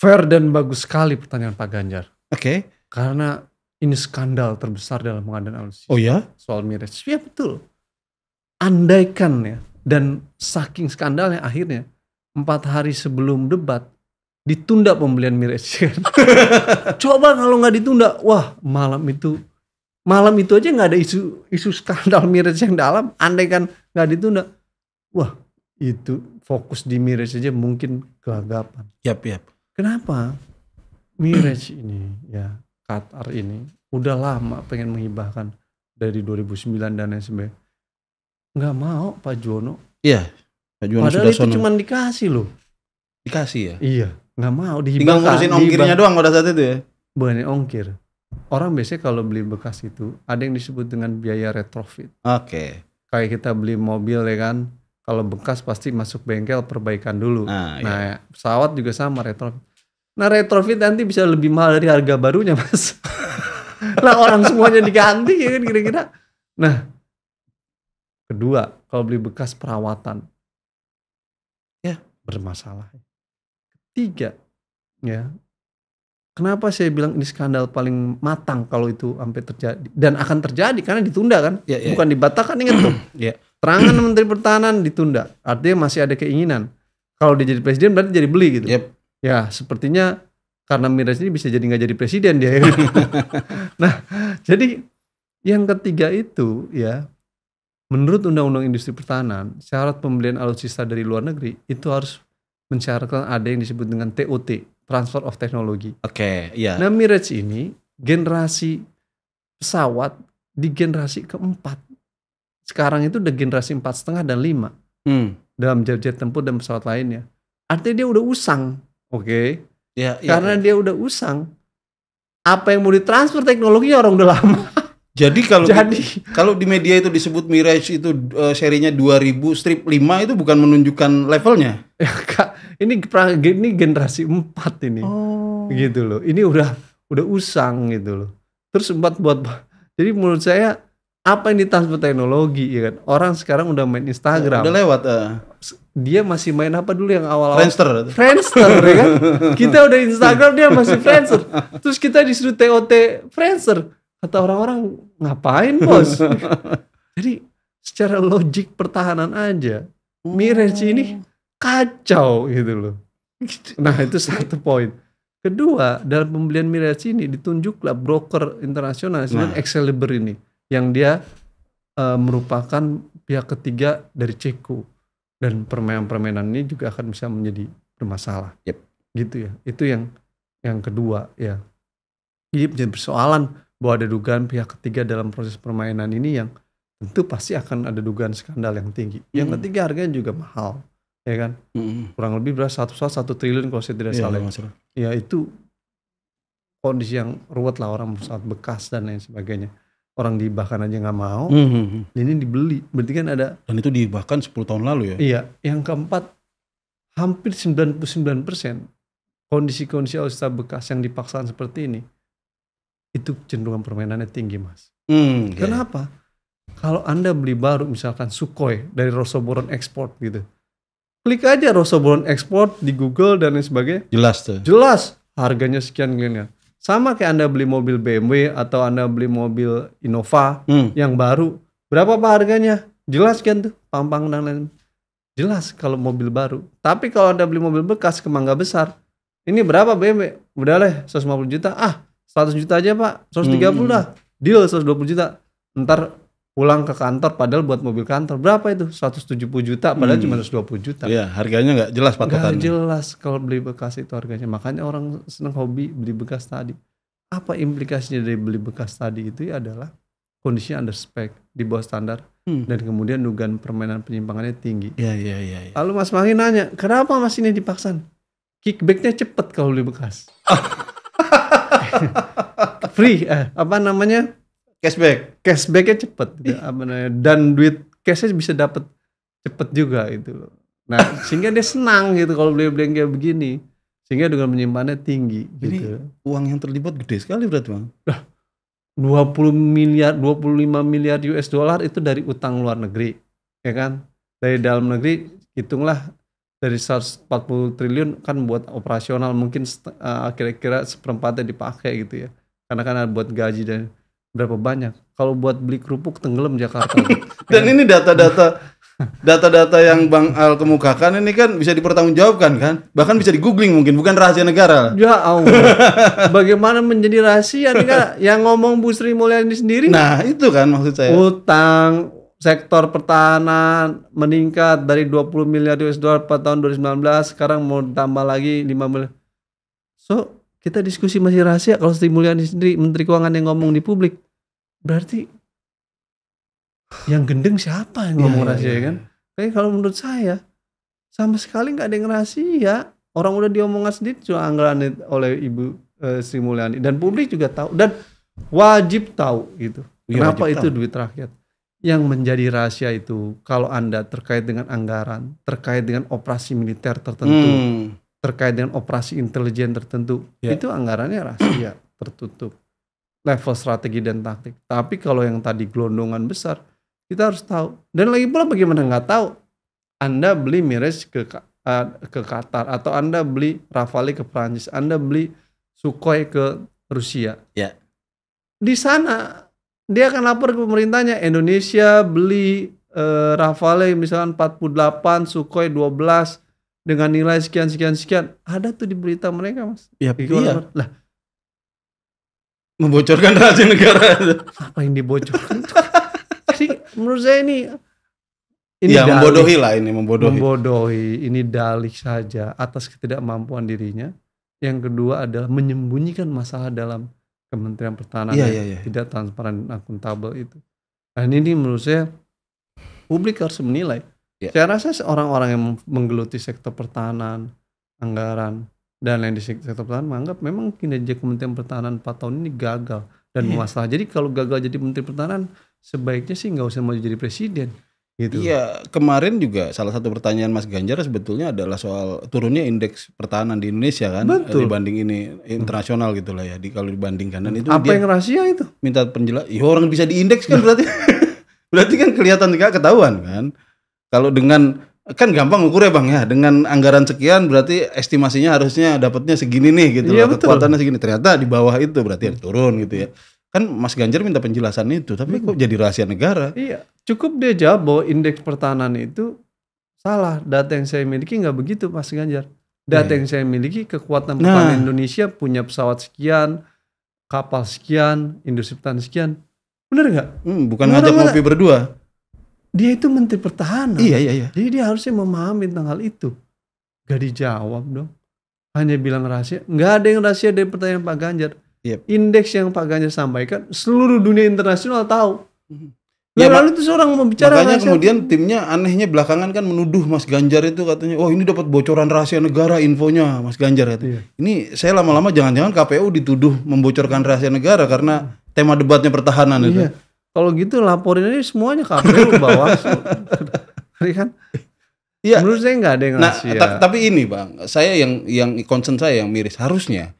fair dan bagus sekali pertanyaan Pak Ganjar. Oke. Okay. Karena ini skandal terbesar dalam pengadaan alutsista. Oh ya? Soal miris. Ya betul. Andaikan ya, dan saking skandalnya akhirnya empat hari sebelum debat ditunda pembelian miris. *laughs* Kan? *laughs* Coba kalau nggak ditunda, wah malam itu malam itu aja nggak ada isu isu skandal miris yang dalam. Andaikan nggak ditunda, wah itu fokus di miris aja mungkin kelagapan. Yap, yap. Kenapa Mirage ini ya Qatar ini udah lama pengen menghibahkan dari 2009 dan lain sebagainya. Nggak mau Pak Jono. Iya. Pak Jono Padahal itu cuma dikasih loh. Dikasih ya? Iya. Nggak mau dihibahkan. Tinggal ngurusin ongkirnya doang pada saat itu ya? Bukan ongkir. Orang biasanya kalau beli bekas itu ada yang disebut dengan biaya retrofit. Oke. Okay. Kayak kita beli mobil ya kan, kalau bekas pasti masuk bengkel perbaikan dulu. Ah, nah, iya. pesawat juga sama retrofit. Nah, retrofit nanti bisa lebih mahal dari harga barunya, Mas. *laughs* lah orang semuanya diganti ya kan kira-kira. Nah, kedua, kalau beli bekas perawatan ya bermasalah. Ketiga, ya. Kenapa saya bilang ini skandal paling matang kalau itu sampai terjadi dan akan terjadi karena ditunda kan? Ya, ya. Bukan dibatalkan ingat tuh. Ya Terangan Menteri Pertahanan ditunda. Artinya masih ada keinginan. Kalau dia jadi presiden berarti jadi beli gitu. Yep. Ya, sepertinya karena Miras ini bisa jadi nggak jadi presiden dia. Ya. *laughs* nah, jadi yang ketiga itu ya menurut Undang-Undang Industri Pertahanan, syarat pembelian alutsista dari luar negeri itu harus mensyaratkan ada yang disebut dengan TOT, Transfer of Technology. Oke, okay, iya. Nah, Mirage ini generasi pesawat di generasi keempat sekarang itu udah generasi empat setengah dan lima hmm. dalam jet-jet tempur dan pesawat lainnya. Artinya dia udah usang, oke? Okay? Ya, ya, Karena ya. dia udah usang, apa yang mau ditransfer teknologi orang udah lama. *laughs* Jadi kalau Jadi, kalau di media itu disebut Mirage itu uh, serinya 2000 strip 5 itu bukan menunjukkan levelnya. *laughs* Ya Kak, ini ini generasi 4 ini. Oh. Gitu loh. Ini udah udah usang gitu loh. Terus buat buat jadi menurut saya apa yang ditransfer teknologi ya kan orang sekarang udah main Instagram udah lewat uh. dia masih main apa dulu yang awal-awal Friendster Friendster ya kan *laughs* kita udah Instagram dia masih Friendster terus kita disuruh TOT Friendster kata orang-orang ngapain bos *laughs* jadi secara logik pertahanan aja oh. Mirage ini kacau gitu loh *laughs* nah itu satu poin kedua dalam pembelian Mirage ini ditunjuklah broker internasional nah. Excalibur ini yang dia uh, merupakan pihak ketiga dari Ceko dan permainan-permainan ini juga akan bisa menjadi bermasalah. Yep. Gitu ya. Itu yang yang kedua ya. Jadi menjadi persoalan bahwa ada dugaan pihak ketiga dalam proses permainan ini yang tentu pasti akan ada dugaan skandal yang tinggi. Yang hmm. ketiga harganya juga mahal, ya kan? Mm. Kurang lebih berapa satu satu triliun kalau saya tidak yeah, salah. Ya itu kondisi yang ruwet lah orang saat bekas dan lain sebagainya orang di bahkan aja nggak mau mm-hmm. ini dibeli berarti kan ada dan itu di bahkan 10 tahun lalu ya iya yang keempat hampir 99% kondisi-kondisi alutsista bekas yang dipaksaan seperti ini itu cenderungan permainannya tinggi mas mm, okay. Iya. kenapa kalau anda beli baru misalkan Sukhoi dari Rosoboron Export gitu klik aja Rosoboron Export di Google dan lain sebagainya jelas tuh jelas harganya sekian gini sama kayak Anda beli mobil BMW atau Anda beli mobil Innova hmm. yang baru, berapa Pak harganya? Jelas kan tuh, pampang dan lain Jelas kalau mobil baru. Tapi kalau Anda beli mobil bekas kemangga Besar, ini berapa BMW? Udah lah 150 juta. Ah, 100 juta aja Pak. 130 hmm. dah. Deal 120 juta. Ntar pulang ke kantor padahal buat mobil kantor berapa itu 170 juta padahal hmm. cuma 120 juta. Iya, harganya nggak jelas patokannya. Nggak jelas kalau beli bekas itu harganya. Makanya orang seneng hobi beli bekas tadi. Apa implikasinya dari beli bekas tadi itu ya adalah kondisinya under spec, di bawah standar hmm. dan kemudian dugaan permainan penyimpangannya tinggi. Iya, iya, iya. Ya. Lalu Mas Mahi nanya, "Kenapa Mas ini dipaksan?" Kickbacknya cepet kalau beli bekas. *laughs* Free, eh, apa namanya? cashback cashbacknya cepet gitu. Iya. dan duit cashnya bisa dapat cepet juga itu loh nah sehingga dia senang gitu kalau beli beli kayak begini sehingga dengan menyimpannya tinggi Jadi, gitu uang yang terlibat gede sekali berarti bang 20 miliar 25 miliar US dollar itu dari utang luar negeri ya kan dari dalam negeri hitunglah dari 140 triliun kan buat operasional mungkin kira eh, kira-kira seperempatnya dipakai gitu ya karena kan buat gaji dan berapa banyak kalau buat beli kerupuk tenggelam Jakarta *laughs* dan ini data-data data-data yang Bang Al kemukakan ini kan bisa dipertanggungjawabkan kan bahkan bisa digugling mungkin bukan rahasia negara ya Allah bagaimana menjadi rahasia nih kan yang ngomong Bu Sri Mulyani sendiri nah itu kan maksud saya utang sektor pertahanan meningkat dari 20 miliar US dollar pada tahun 2019 sekarang mau tambah lagi 5 miliar so kita diskusi masih rahasia kalau Sri Mulyani sendiri Menteri Keuangan yang ngomong di publik berarti yang gendeng siapa yang iya, ngomong yeah, rahasia yeah. kan kayak kalau menurut saya sama sekali nggak ada yang rahasia orang udah diomongin sendiri cuma anggaran oleh Ibu uh, Sri Mulyani dan publik juga tahu dan wajib tahu gitu ya, kenapa itu tahu. duit rakyat yang menjadi rahasia itu kalau anda terkait dengan anggaran terkait dengan operasi militer tertentu hmm terkait dengan operasi intelijen tertentu yeah. itu anggarannya rahasia *clears throat* tertutup level strategi dan taktik tapi kalau yang tadi gelondongan besar kita harus tahu dan lagi pula bagaimana nggak tahu anda beli Mirage ke eh, ke Qatar atau anda beli Rafale ke Prancis anda beli Sukhoi ke Rusia yeah. di sana dia akan lapor ke pemerintahnya Indonesia beli uh, Rafale misalnya 48 Sukhoi 12 dengan nilai sekian sekian sekian ada tuh di berita mereka mas ya, iya, iya. lah membocorkan rahasia negara apa yang dibocorkan *laughs* jadi menurut saya ini ini ya, membodohi lah ini membodohi membodohi ini dalih saja atas ketidakmampuan dirinya yang kedua adalah menyembunyikan masalah dalam Kementerian Pertahanan ya, ya, ya. tidak transparan akuntabel itu Dan ini menurut saya publik harus menilai Yeah. Saya rasa orang-orang yang menggeluti sektor pertahanan, anggaran, dan lain di sektor pertahanan menganggap memang kinerja Kementerian Pertahanan 4 tahun ini gagal dan yeah. Iya. masalah. Jadi kalau gagal jadi Menteri Pertahanan, sebaiknya sih nggak usah mau jadi presiden. Gitu. Iya, kemarin juga salah satu pertanyaan Mas Ganjar sebetulnya adalah soal turunnya indeks pertahanan di Indonesia kan Betul. dibanding ini internasional gitu lah ya. Di kalau dibandingkan dan itu apa dia yang rahasia itu? Minta penjelasan. Ya orang bisa diindeks kan berarti. Nah. *laughs* berarti kan kelihatan nggak ketahuan kan. Kalau dengan kan gampang ukur ya bang ya dengan anggaran sekian berarti estimasinya harusnya dapatnya segini nih gitu iya, loh kekuatannya segini ternyata di bawah itu berarti ya, turun gitu ya kan Mas Ganjar minta penjelasan itu tapi kok hmm. jadi rahasia negara iya cukup dia jawab bahwa indeks pertahanan itu salah data yang saya miliki nggak begitu Mas Ganjar data nah. yang saya miliki kekuatan pertahanan nah. Indonesia punya pesawat sekian kapal sekian industri pertahanan sekian benar nggak hmm, bukan ngajak ngopi berdua dia itu menteri pertahanan. Iya, iya, iya. Jadi dia harusnya memahami tentang hal itu. Gak dijawab dong. Hanya bilang rahasia. Gak ada yang rahasia dari pertanyaan Pak Ganjar. Yep. Indeks yang Pak Ganjar sampaikan, seluruh dunia internasional tahu. Mhm. Ya, lalu itu seorang membicara makanya rahasia. kemudian timnya anehnya belakangan kan menuduh Mas Ganjar itu katanya, "Oh, ini dapat bocoran rahasia negara infonya Mas Ganjar" itu Iya. Ini saya lama-lama jangan-jangan KPU dituduh membocorkan rahasia negara karena tema debatnya pertahanan iya. itu. Kalau gitu laporin aja semuanya KPU Bawaslu. *laughs* Iya kan Iya. Menurut saya nggak ada yang Nah, ya. tapi ini bang, saya yang yang concern saya yang miris harusnya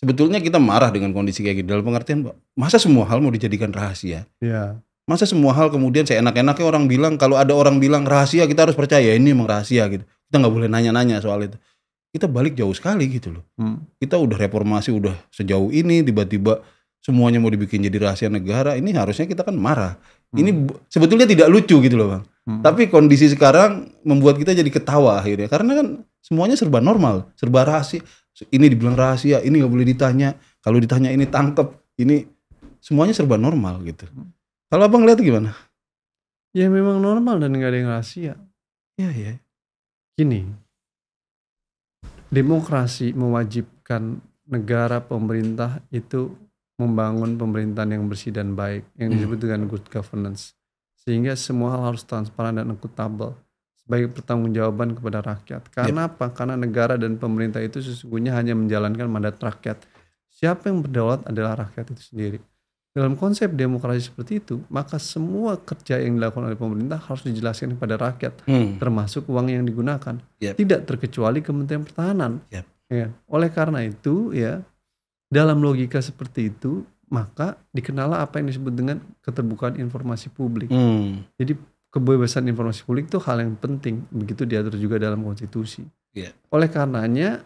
sebetulnya kita marah dengan kondisi kayak gitu dalam pengertian bang, masa semua hal mau dijadikan rahasia. Iya. Masa semua hal kemudian saya enak-enaknya orang bilang kalau ada orang bilang rahasia kita harus percaya ini emang rahasia gitu. Kita nggak boleh nanya-nanya soal itu. Kita balik jauh sekali gitu loh. Hmm. Kita udah reformasi udah sejauh ini tiba-tiba semuanya mau dibikin jadi rahasia negara, ini harusnya kita kan marah. Hmm. Ini sebetulnya tidak lucu gitu loh bang. Hmm. Tapi kondisi sekarang membuat kita jadi ketawa akhirnya, karena kan semuanya serba normal, serba rahasia. Ini dibilang rahasia, ini nggak boleh ditanya. Kalau ditanya ini tangkep, ini semuanya serba normal gitu. Hmm. Kalau abang lihat gimana? Ya memang normal dan nggak ada yang rahasia. Ya ya. Gini, demokrasi mewajibkan negara pemerintah itu membangun pemerintahan yang bersih dan baik yang hmm. disebut dengan good governance sehingga semua hal harus transparan dan akuntabel sebagai pertanggungjawaban kepada rakyat. Ya. Karena yep. apa? Karena negara dan pemerintah itu sesungguhnya hanya menjalankan mandat rakyat. Siapa yang berdaulat adalah rakyat itu sendiri. Dalam konsep demokrasi seperti itu, maka semua kerja yang dilakukan oleh pemerintah harus dijelaskan kepada rakyat, hmm. termasuk uang yang digunakan. Yep. Tidak terkecuali Kementerian Pertahanan. Yep. Ya. Oleh karena itu, ya dalam logika seperti itu, maka dikenal apa yang disebut dengan keterbukaan informasi publik. Hmm. Jadi kebebasan informasi publik itu hal yang penting, begitu diatur juga dalam konstitusi. Yeah. Oleh karenanya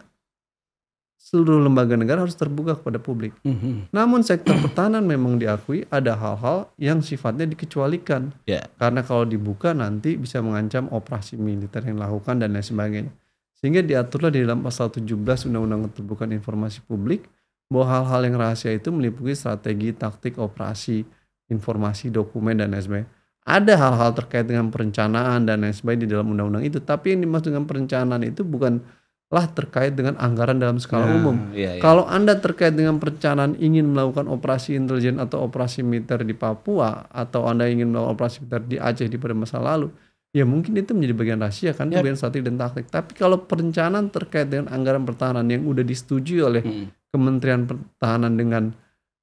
seluruh lembaga negara harus terbuka kepada publik. Mm -hmm. Namun sektor pertahanan memang diakui ada hal-hal yang sifatnya dikecualikan. Yeah. Karena kalau dibuka nanti bisa mengancam operasi militer yang dilakukan dan lain sebagainya. Sehingga diaturlah di dalam pasal 17 Undang-Undang Keterbukaan Informasi Publik bahwa hal-hal yang rahasia itu meliputi strategi, taktik, operasi, informasi, dokumen, dan lain sebagainya. Ada hal-hal terkait dengan perencanaan dan lain sebagainya di dalam undang-undang itu, tapi yang dimaksud dengan perencanaan itu bukanlah terkait dengan anggaran dalam skala nah, umum. Iya, iya. Kalau Anda terkait dengan perencanaan ingin melakukan operasi intelijen atau operasi militer di Papua, atau Anda ingin melakukan operasi militer di Aceh di pada masa lalu, ya mungkin itu menjadi bagian rahasia kan yep. bagian strategi dan taktik tapi kalau perencanaan terkait dengan anggaran pertahanan yang sudah disetujui oleh hmm. Kementerian Pertahanan dengan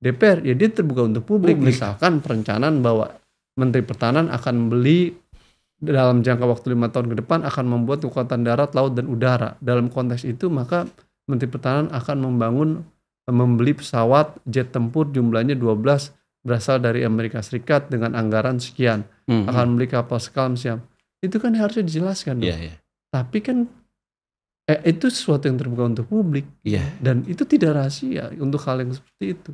DPR, ya dia terbuka untuk publik. publik. Misalkan perencanaan bahwa Menteri Pertahanan akan membeli dalam jangka waktu lima tahun ke depan akan membuat kekuatan darat, laut, dan udara. Dalam konteks itu maka Menteri Pertahanan akan membangun membeli pesawat jet tempur jumlahnya 12 berasal dari Amerika Serikat dengan anggaran sekian mm -hmm. akan membeli kapal sekam siap. itu kan harusnya dijelaskan yeah, yeah. tapi kan eh, itu sesuatu yang terbuka untuk publik yeah. dan itu tidak rahasia untuk hal yang seperti itu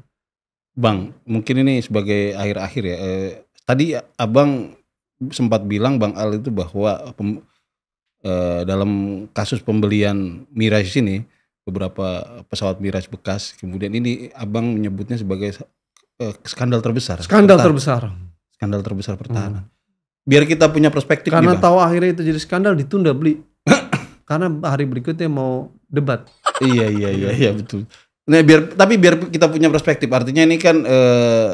bang mungkin ini sebagai akhir-akhir ya eh, tadi abang sempat bilang bang Al itu bahwa pem, eh, dalam kasus pembelian Mirage ini beberapa pesawat miras bekas kemudian ini abang menyebutnya sebagai eh, skandal terbesar skandal terbesar skandal terbesar pertahanan hmm. biar kita punya perspektif karena nih, tahu akhirnya itu jadi skandal ditunda beli karena hari berikutnya mau debat. iya iya iya iya betul. Nah, biar tapi biar kita punya perspektif. Artinya ini kan uh,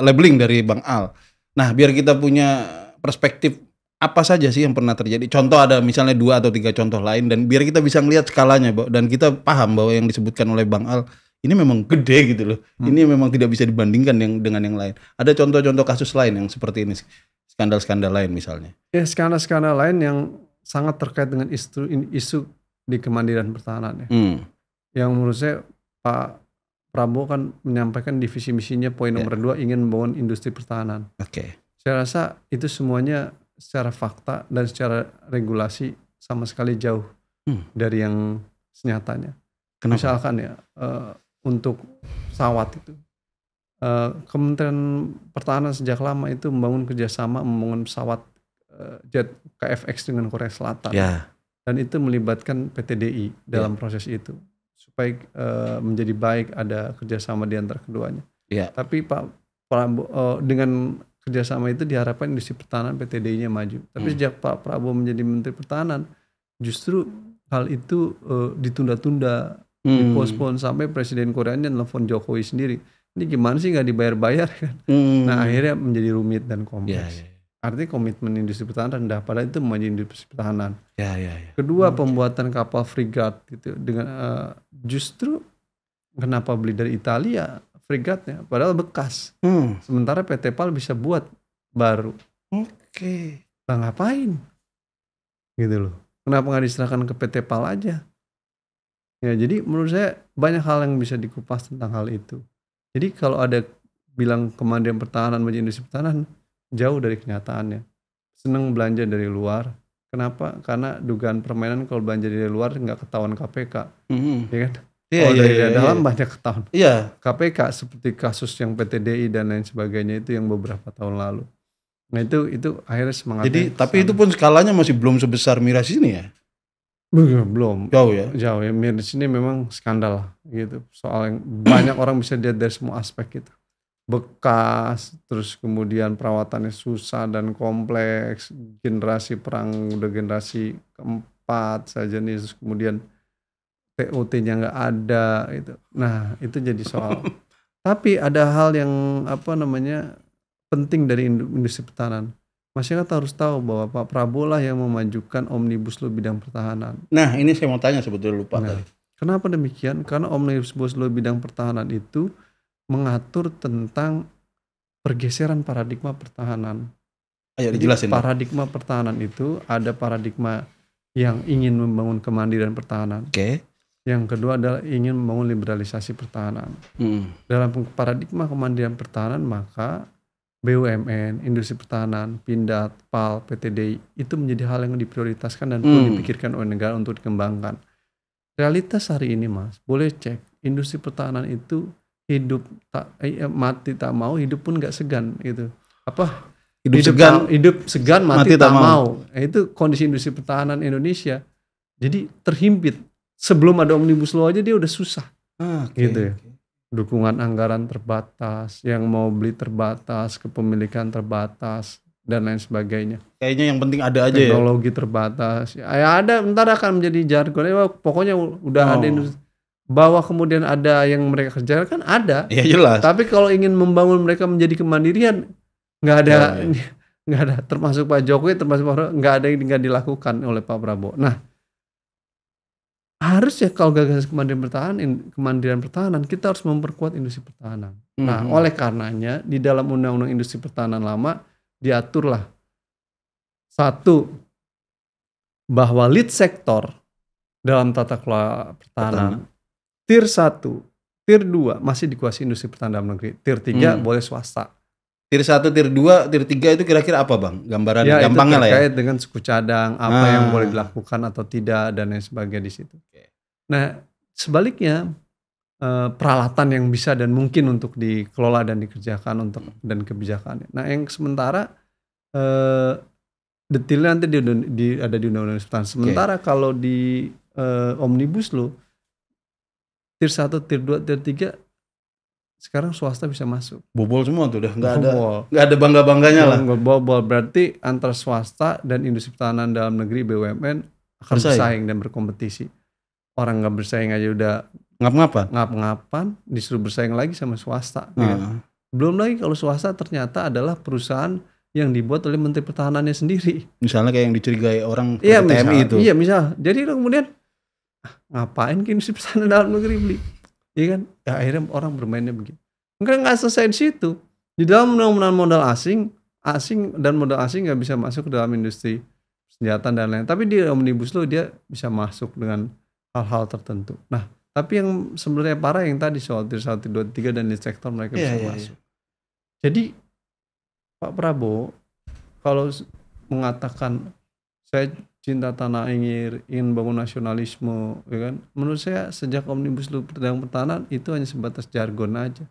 labeling dari Bang Al. Nah, biar kita punya perspektif apa saja sih yang pernah terjadi. Contoh ada misalnya dua atau tiga contoh lain dan biar kita bisa melihat skalanya dan kita paham bahwa yang disebutkan oleh Bang Al ini memang gede gitu loh. Hmm. Ini memang tidak bisa dibandingkan yang dengan yang lain. Ada contoh-contoh kasus lain yang seperti ini skandal-skandal lain misalnya. Ya, skandal-skandal lain yang sangat terkait dengan isu isu di kemandirian pertahanan ya. Hmm. Yang menurut saya Pak Prabowo kan menyampaikan divisi misinya poin yeah. nomor dua ingin membangun industri pertahanan. Oke. Okay. Saya rasa itu semuanya secara fakta dan secara regulasi sama sekali jauh hmm. dari yang senyatanya. Kenapa? Misalkan ya uh, untuk pesawat itu uh, Kementerian Pertahanan sejak lama itu membangun kerjasama membangun pesawat Eh, jet KFX dengan Korea Selatan. Ya. Dan itu melibatkan PTDI dalam ya. proses itu supaya uh, menjadi baik ada kerjasama di antara keduanya. Ya. Tapi Pak Prabowo uh, eh, dengan kerjasama itu diharapkan industri pertahanan PTDI-nya maju. Tapi hmm. sejak Pak Prabowo menjadi Menteri Pertahanan, justru hal itu uh, ditunda-tunda, hmm. dipospon sampai Presiden Korea Koreanya nelfon Jokowi sendiri. Ini gimana sih nggak dibayar-bayar kan? Hmm. Nah akhirnya menjadi rumit dan kompleks. Ya, ya. ya. Artinya komitmen industri pertahanan rendah, padahal itu menjadi industri pertahanan. Ya, ya, ya. Kedua okay. pembuatan kapal frigat gitu dengan uh, justru kenapa beli dari Italia frigatnya, padahal bekas. Hmm. Sementara PT Pal bisa buat baru. Oke. Okay. Bang ngapain? Gitu loh. Kenapa nggak diserahkan ke PT Pal aja? Ya, jadi menurut saya banyak hal yang bisa dikupas tentang hal itu. Jadi kalau ada bilang kemandirian Pertahanan menjadi industri pertahanan, jauh dari kenyataannya. Seneng belanja dari luar. Kenapa? Karena dugaan permainan kalau belanja dari luar nggak ketahuan KPK, mm -hmm. ya kan? Yeah, kalau yeah, dari yeah, dalam yeah. banyak ketahuan. Iya. KPK seperti kasus yang PTDI dan lain sebagainya itu yang beberapa tahun lalu. Nah itu itu akhirnya semangat. Jadi tapi itu pun skalanya masih belum sebesar miras ini ya? Belum, Jauh ya? Jauh ya. Miras ini memang skandal gitu. Soal yang banyak *clears throat* orang bisa lihat dari semua aspek gitu bekas, terus kemudian perawatannya susah dan kompleks, generasi perang udah generasi keempat saja nih, terus kemudian tot nya nggak ada itu. Nah itu jadi soal. *laughs* Tapi ada hal yang apa namanya penting dari industri pertahanan. Masyarakat harus tahu bahwa Pak Prabowo lah yang memajukan omnibus law bidang pertahanan. Nah ini saya mau tanya sebetulnya lupa nah, tadi. Kenapa demikian? Karena omnibus law bidang pertahanan itu mengatur tentang pergeseran paradigma pertahanan. Ayo dijelasin. Jadi, paradigma pertahanan itu ada paradigma yang ingin membangun kemandirian pertahanan. Oke. Okay. Yang kedua adalah ingin membangun liberalisasi pertahanan. Hmm. Dalam paradigma kemandirian pertahanan maka BUMN, industri pertahanan, Pindad, PAL, PTDI itu menjadi hal yang diprioritaskan dan perlu hmm. dipikirkan oleh negara untuk dikembangkan. Realitas hari ini, Mas, boleh cek industri pertahanan itu hidup tak eh, eh, mati tak mau hidup pun nggak segan gitu apa hidup, hidup segan tak, hidup segan mati, mati tak, tak mau, mau. Nah, itu kondisi industri pertahanan Indonesia jadi terhimpit sebelum ada omnibus law aja dia udah susah ah, okay, gitu ya dukungan anggaran terbatas yang mau beli terbatas kepemilikan terbatas dan lain sebagainya kayaknya yang penting ada aja ya. teknologi ya? terbatas ya ada ntar akan menjadi jargon ya, pokoknya udah oh. ada industri bahwa kemudian ada yang mereka kerjakan kan ada. ya jelas. Tapi kalau ingin membangun mereka menjadi kemandirian nggak ada nggak ya, ya. *laughs* ada termasuk Pak Jokowi termasuk Pak nggak ada yang nggak dilakukan oleh Pak Prabowo. Nah harus ya kalau gagasan kemandirian pertahanan kemandirian pertahanan kita harus memperkuat industri pertahanan. hmm Nah mm-hmm. oleh karenanya di dalam Undang-Undang Industri Pertahanan lama diaturlah satu bahwa lead sektor dalam tata kelola pertahanan, pertahanan tier 1, tier 2 masih dikuasai industri pertahanan dalam negeri. Tier 3 hmm. boleh swasta. Tier 1, tier 2, tier 3 itu kira-kira apa Bang? Gambaran ya, gampangnya lah ya. terkait dengan suku cadang, apa ah. yang boleh dilakukan atau tidak dan lain sebagainya di situ. Nah, sebaliknya eh, peralatan yang bisa dan mungkin untuk dikelola dan dikerjakan untuk hmm. dan kebijakan. Nah, yang sementara eh, detailnya nanti di, di, ada di undang-undang Sementara okay. kalau di eh, omnibus lo tier 1, tier 2, tier 3 sekarang swasta bisa masuk. Bobol semua tuh udah nggak ada nggak ada bangga bangganya lah. Bobol berarti antar swasta dan industri pertahanan dalam negeri BUMN akan bersaing, bersaing dan berkompetisi. Orang nggak bersaing aja udah ngap-ngapan, ngap-ngapan disuruh bersaing lagi sama swasta. -huh. ya. Kan? Ah. Belum lagi kalau swasta ternyata adalah perusahaan yang dibuat oleh Menteri Pertahanannya sendiri. Misalnya kayak yang dicurigai orang ya, TNI itu. Iya misal. Jadi kemudian ngapain kini pesan di dalam negeri beli iya kan ya, akhirnya orang bermainnya begitu enggak nggak selesai di situ di dalam undang-undang modal asing asing dan modal asing nggak bisa masuk ke dalam industri senjata dan lain tapi di omnibus law dia bisa masuk dengan hal-hal tertentu nah tapi yang sebenarnya parah yang tadi soal tir satu dua tiga dan di sektor mereka yeah, bisa yeah, masuk yeah. jadi Pak Prabowo kalau mengatakan saya cinta tanah air, ingin bangun nasionalisme, ya kan? Menurut saya sejak omnibus law perdagangan pertahanan itu hanya sebatas jargon aja.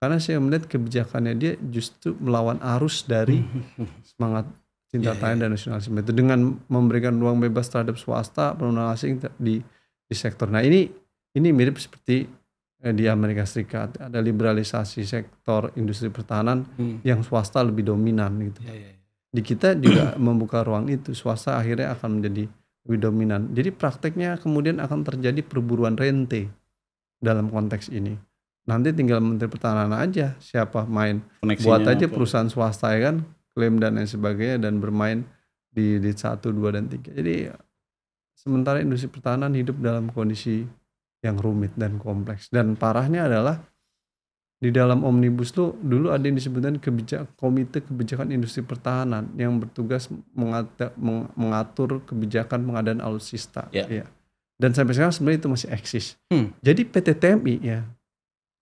Karena saya melihat kebijakannya dia justru melawan arus dari *laughs* semangat cinta yeah, tanah yeah. dan nasionalisme itu dengan memberikan ruang bebas terhadap swasta penurunan asing di di sektor. Nah ini ini mirip seperti eh, di Amerika Serikat ada liberalisasi sektor industri pertahanan hmm. yang swasta lebih dominan gitu. Yeah, yeah. Iya di kita juga *clears throat* membuka ruang itu swasta akhirnya akan menjadi lebih dominan jadi prakteknya kemudian akan terjadi perburuan rente dalam konteks ini nanti tinggal menteri pertahanan aja siapa main buat aja perusahaan swasta ya kan klaim dan lain sebagainya dan bermain di di satu dua dan tiga jadi sementara industri pertahanan hidup dalam kondisi yang rumit dan kompleks dan parahnya adalah di dalam omnibus law dulu ada yang disebutkan kebijakan komite kebijakan industri pertahanan yang bertugas mengata, meng, mengatur kebijakan pengadaan alutsista yeah. ya iya. dan sampai sekarang sebenarnya itu masih eksis hmm. jadi PT TMI ya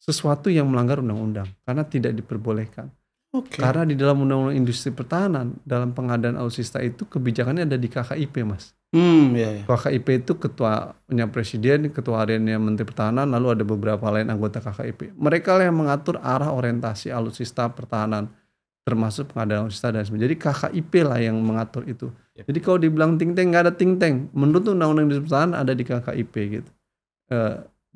sesuatu yang melanggar undang-undang karena tidak diperbolehkan okay. karena di dalam undang-undang industri pertahanan dalam pengadaan alutsista itu kebijakannya ada di KKIP mas Hmm, ya. iya. iya. KIP itu ketuanya presiden, ketua hariannya menteri pertahanan, lalu ada beberapa lain anggota KKIP. Mereka yang mengatur arah orientasi alutsista pertahanan, termasuk pengadaan alutsista dan sebagainya. Jadi KKIP lah yang mengatur itu. Ya. Jadi kalau dibilang tingting teng nggak ada tingting, teng. Menurut undang-undang di pertahanan ada di KKIP gitu. E,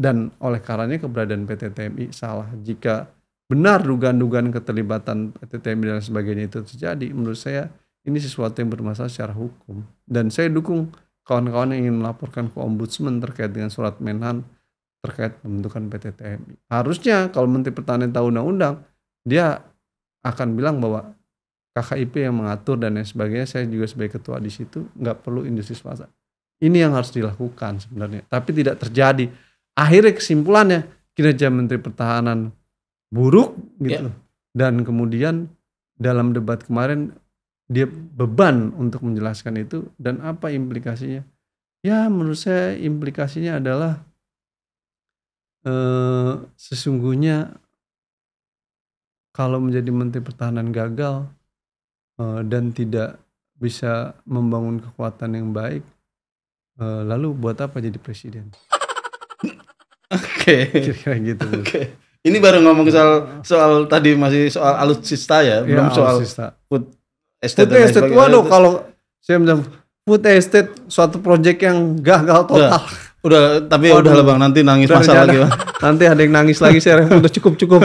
dan oleh karenanya keberadaan PT TMI salah. Jika benar dugaan-dugaan keterlibatan PT TMI dan sebagainya itu terjadi, menurut saya ini sesuatu yang bermasalah secara hukum dan saya dukung kawan-kawan yang ingin melaporkan ke ombudsman terkait dengan surat menhan terkait pembentukan PT TMI harusnya kalau Menteri Pertanian tahu undang-undang dia akan bilang bahwa KKIP yang mengatur dan lain sebagainya saya juga sebagai ketua di situ nggak perlu industri swasta ini yang harus dilakukan sebenarnya tapi tidak terjadi akhirnya kesimpulannya kinerja Menteri Pertahanan buruk gitu yeah. dan kemudian dalam debat kemarin dia beban untuk menjelaskan itu dan apa implikasinya? Ya menurut saya implikasinya adalah e, sesungguhnya kalau menjadi menteri pertahanan gagal e, dan tidak bisa membangun kekuatan yang baik, e, lalu buat apa jadi presiden? Oke. Okay. Kira-kira gitu. Oke. Okay. Ini baru ngomong soal nah. soal tadi masih soal alutsista ya, ya belum soal alutsista estate food estate waduh kalau saya bilang food estate suatu project yang gagal total udah, udah tapi waduh, udah lah bang nanti nangis udah, masa udah, lagi bang *laughs* nanti ada yang nangis lagi saya udah cukup cukup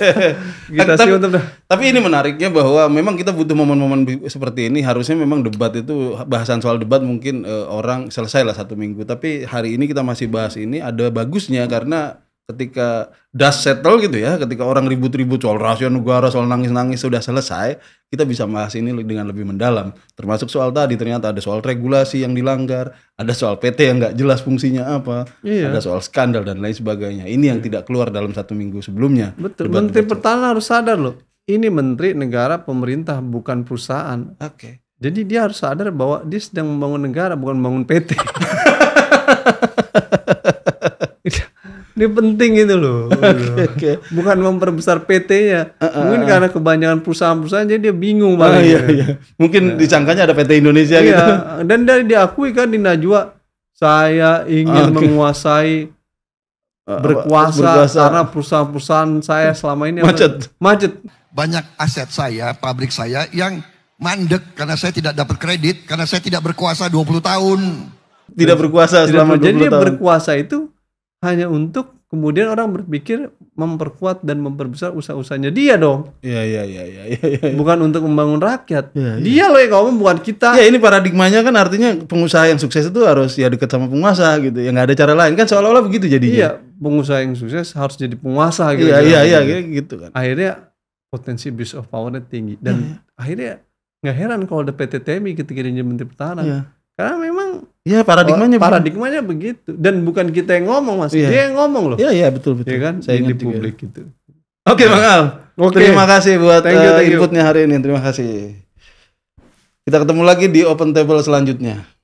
*laughs* kita sih untuk tapi ini menariknya bahwa memang kita butuh momen-momen seperti ini harusnya memang debat itu bahasan soal debat mungkin uh, orang selesai lah satu minggu tapi hari ini kita masih bahas ini ada bagusnya karena ketika dust settle gitu ya, ketika orang ribut-ribut soal rahasia negara, soal nangis-nangis sudah selesai, kita bisa bahas ini dengan lebih mendalam. Termasuk soal tadi ternyata ada soal regulasi yang dilanggar, ada soal PT yang nggak jelas fungsinya apa, iya. ada soal skandal dan lain sebagainya. Ini yang iya. tidak keluar dalam satu minggu sebelumnya. Betul. Debat menteri Pertahanan harus sadar loh, ini menteri negara pemerintah bukan perusahaan. Oke. Okay. Jadi dia harus sadar bahwa dia sedang membangun negara bukan membangun PT. *laughs* Ini penting itu loh. okay, *laughs* okay. Gitu. Bukan memperbesar PT-nya. Uh, uh, Mungkin karena kebanyakan perusahaan-perusahaan jadi dia bingung banget. Oh, iya, iya. Mungkin uh, disangkanya ada PT Indonesia iya. gitu. Dan dari diakui kan di Najwa, saya ingin okay. menguasai eh, berkuasa, berkuasa karena perusahaan-perusahaan saya selama ini macet. Apa? Macet. Banyak aset saya, pabrik saya yang mandek karena saya tidak dapat kredit, karena saya tidak berkuasa 20 tahun. Tidak berkuasa selama tidak, 20 jadi tahun. Jadi berkuasa itu hanya untuk kemudian orang berpikir memperkuat dan memperbesar usaha-usahanya dia dong. Iya iya iya iya iya. Ya. Bukan untuk membangun rakyat. Ya, ya. Dia loh yang ngomong bukan kita. Ya ini paradigmanya kan artinya pengusaha yang sukses itu harus ya dekat sama penguasa gitu. yang nggak ada cara lain kan seolah-olah begitu jadinya. Iya, pengusaha yang sukses harus jadi penguasa gitu. Iya iya iya gitu. gitu kan. Akhirnya potensi abuse of powernya tinggi dan ya, ya. akhirnya nggak heran kalau ada PT TMI ketika dia menteri pertahanan. Ya. Karena memang Iya paradigmanya. Oh, paradigmanya begitu. begitu. Dan bukan kita yang ngomong mas, iya. dia yang ngomong loh. Iya iya betul betul. Iya kan, saya di publik gitu. Oke okay, Bang Al, okay. terima kasih buat thank you, eh, thank you. inputnya hari ini. Terima kasih. Kita ketemu lagi di Open Table selanjutnya.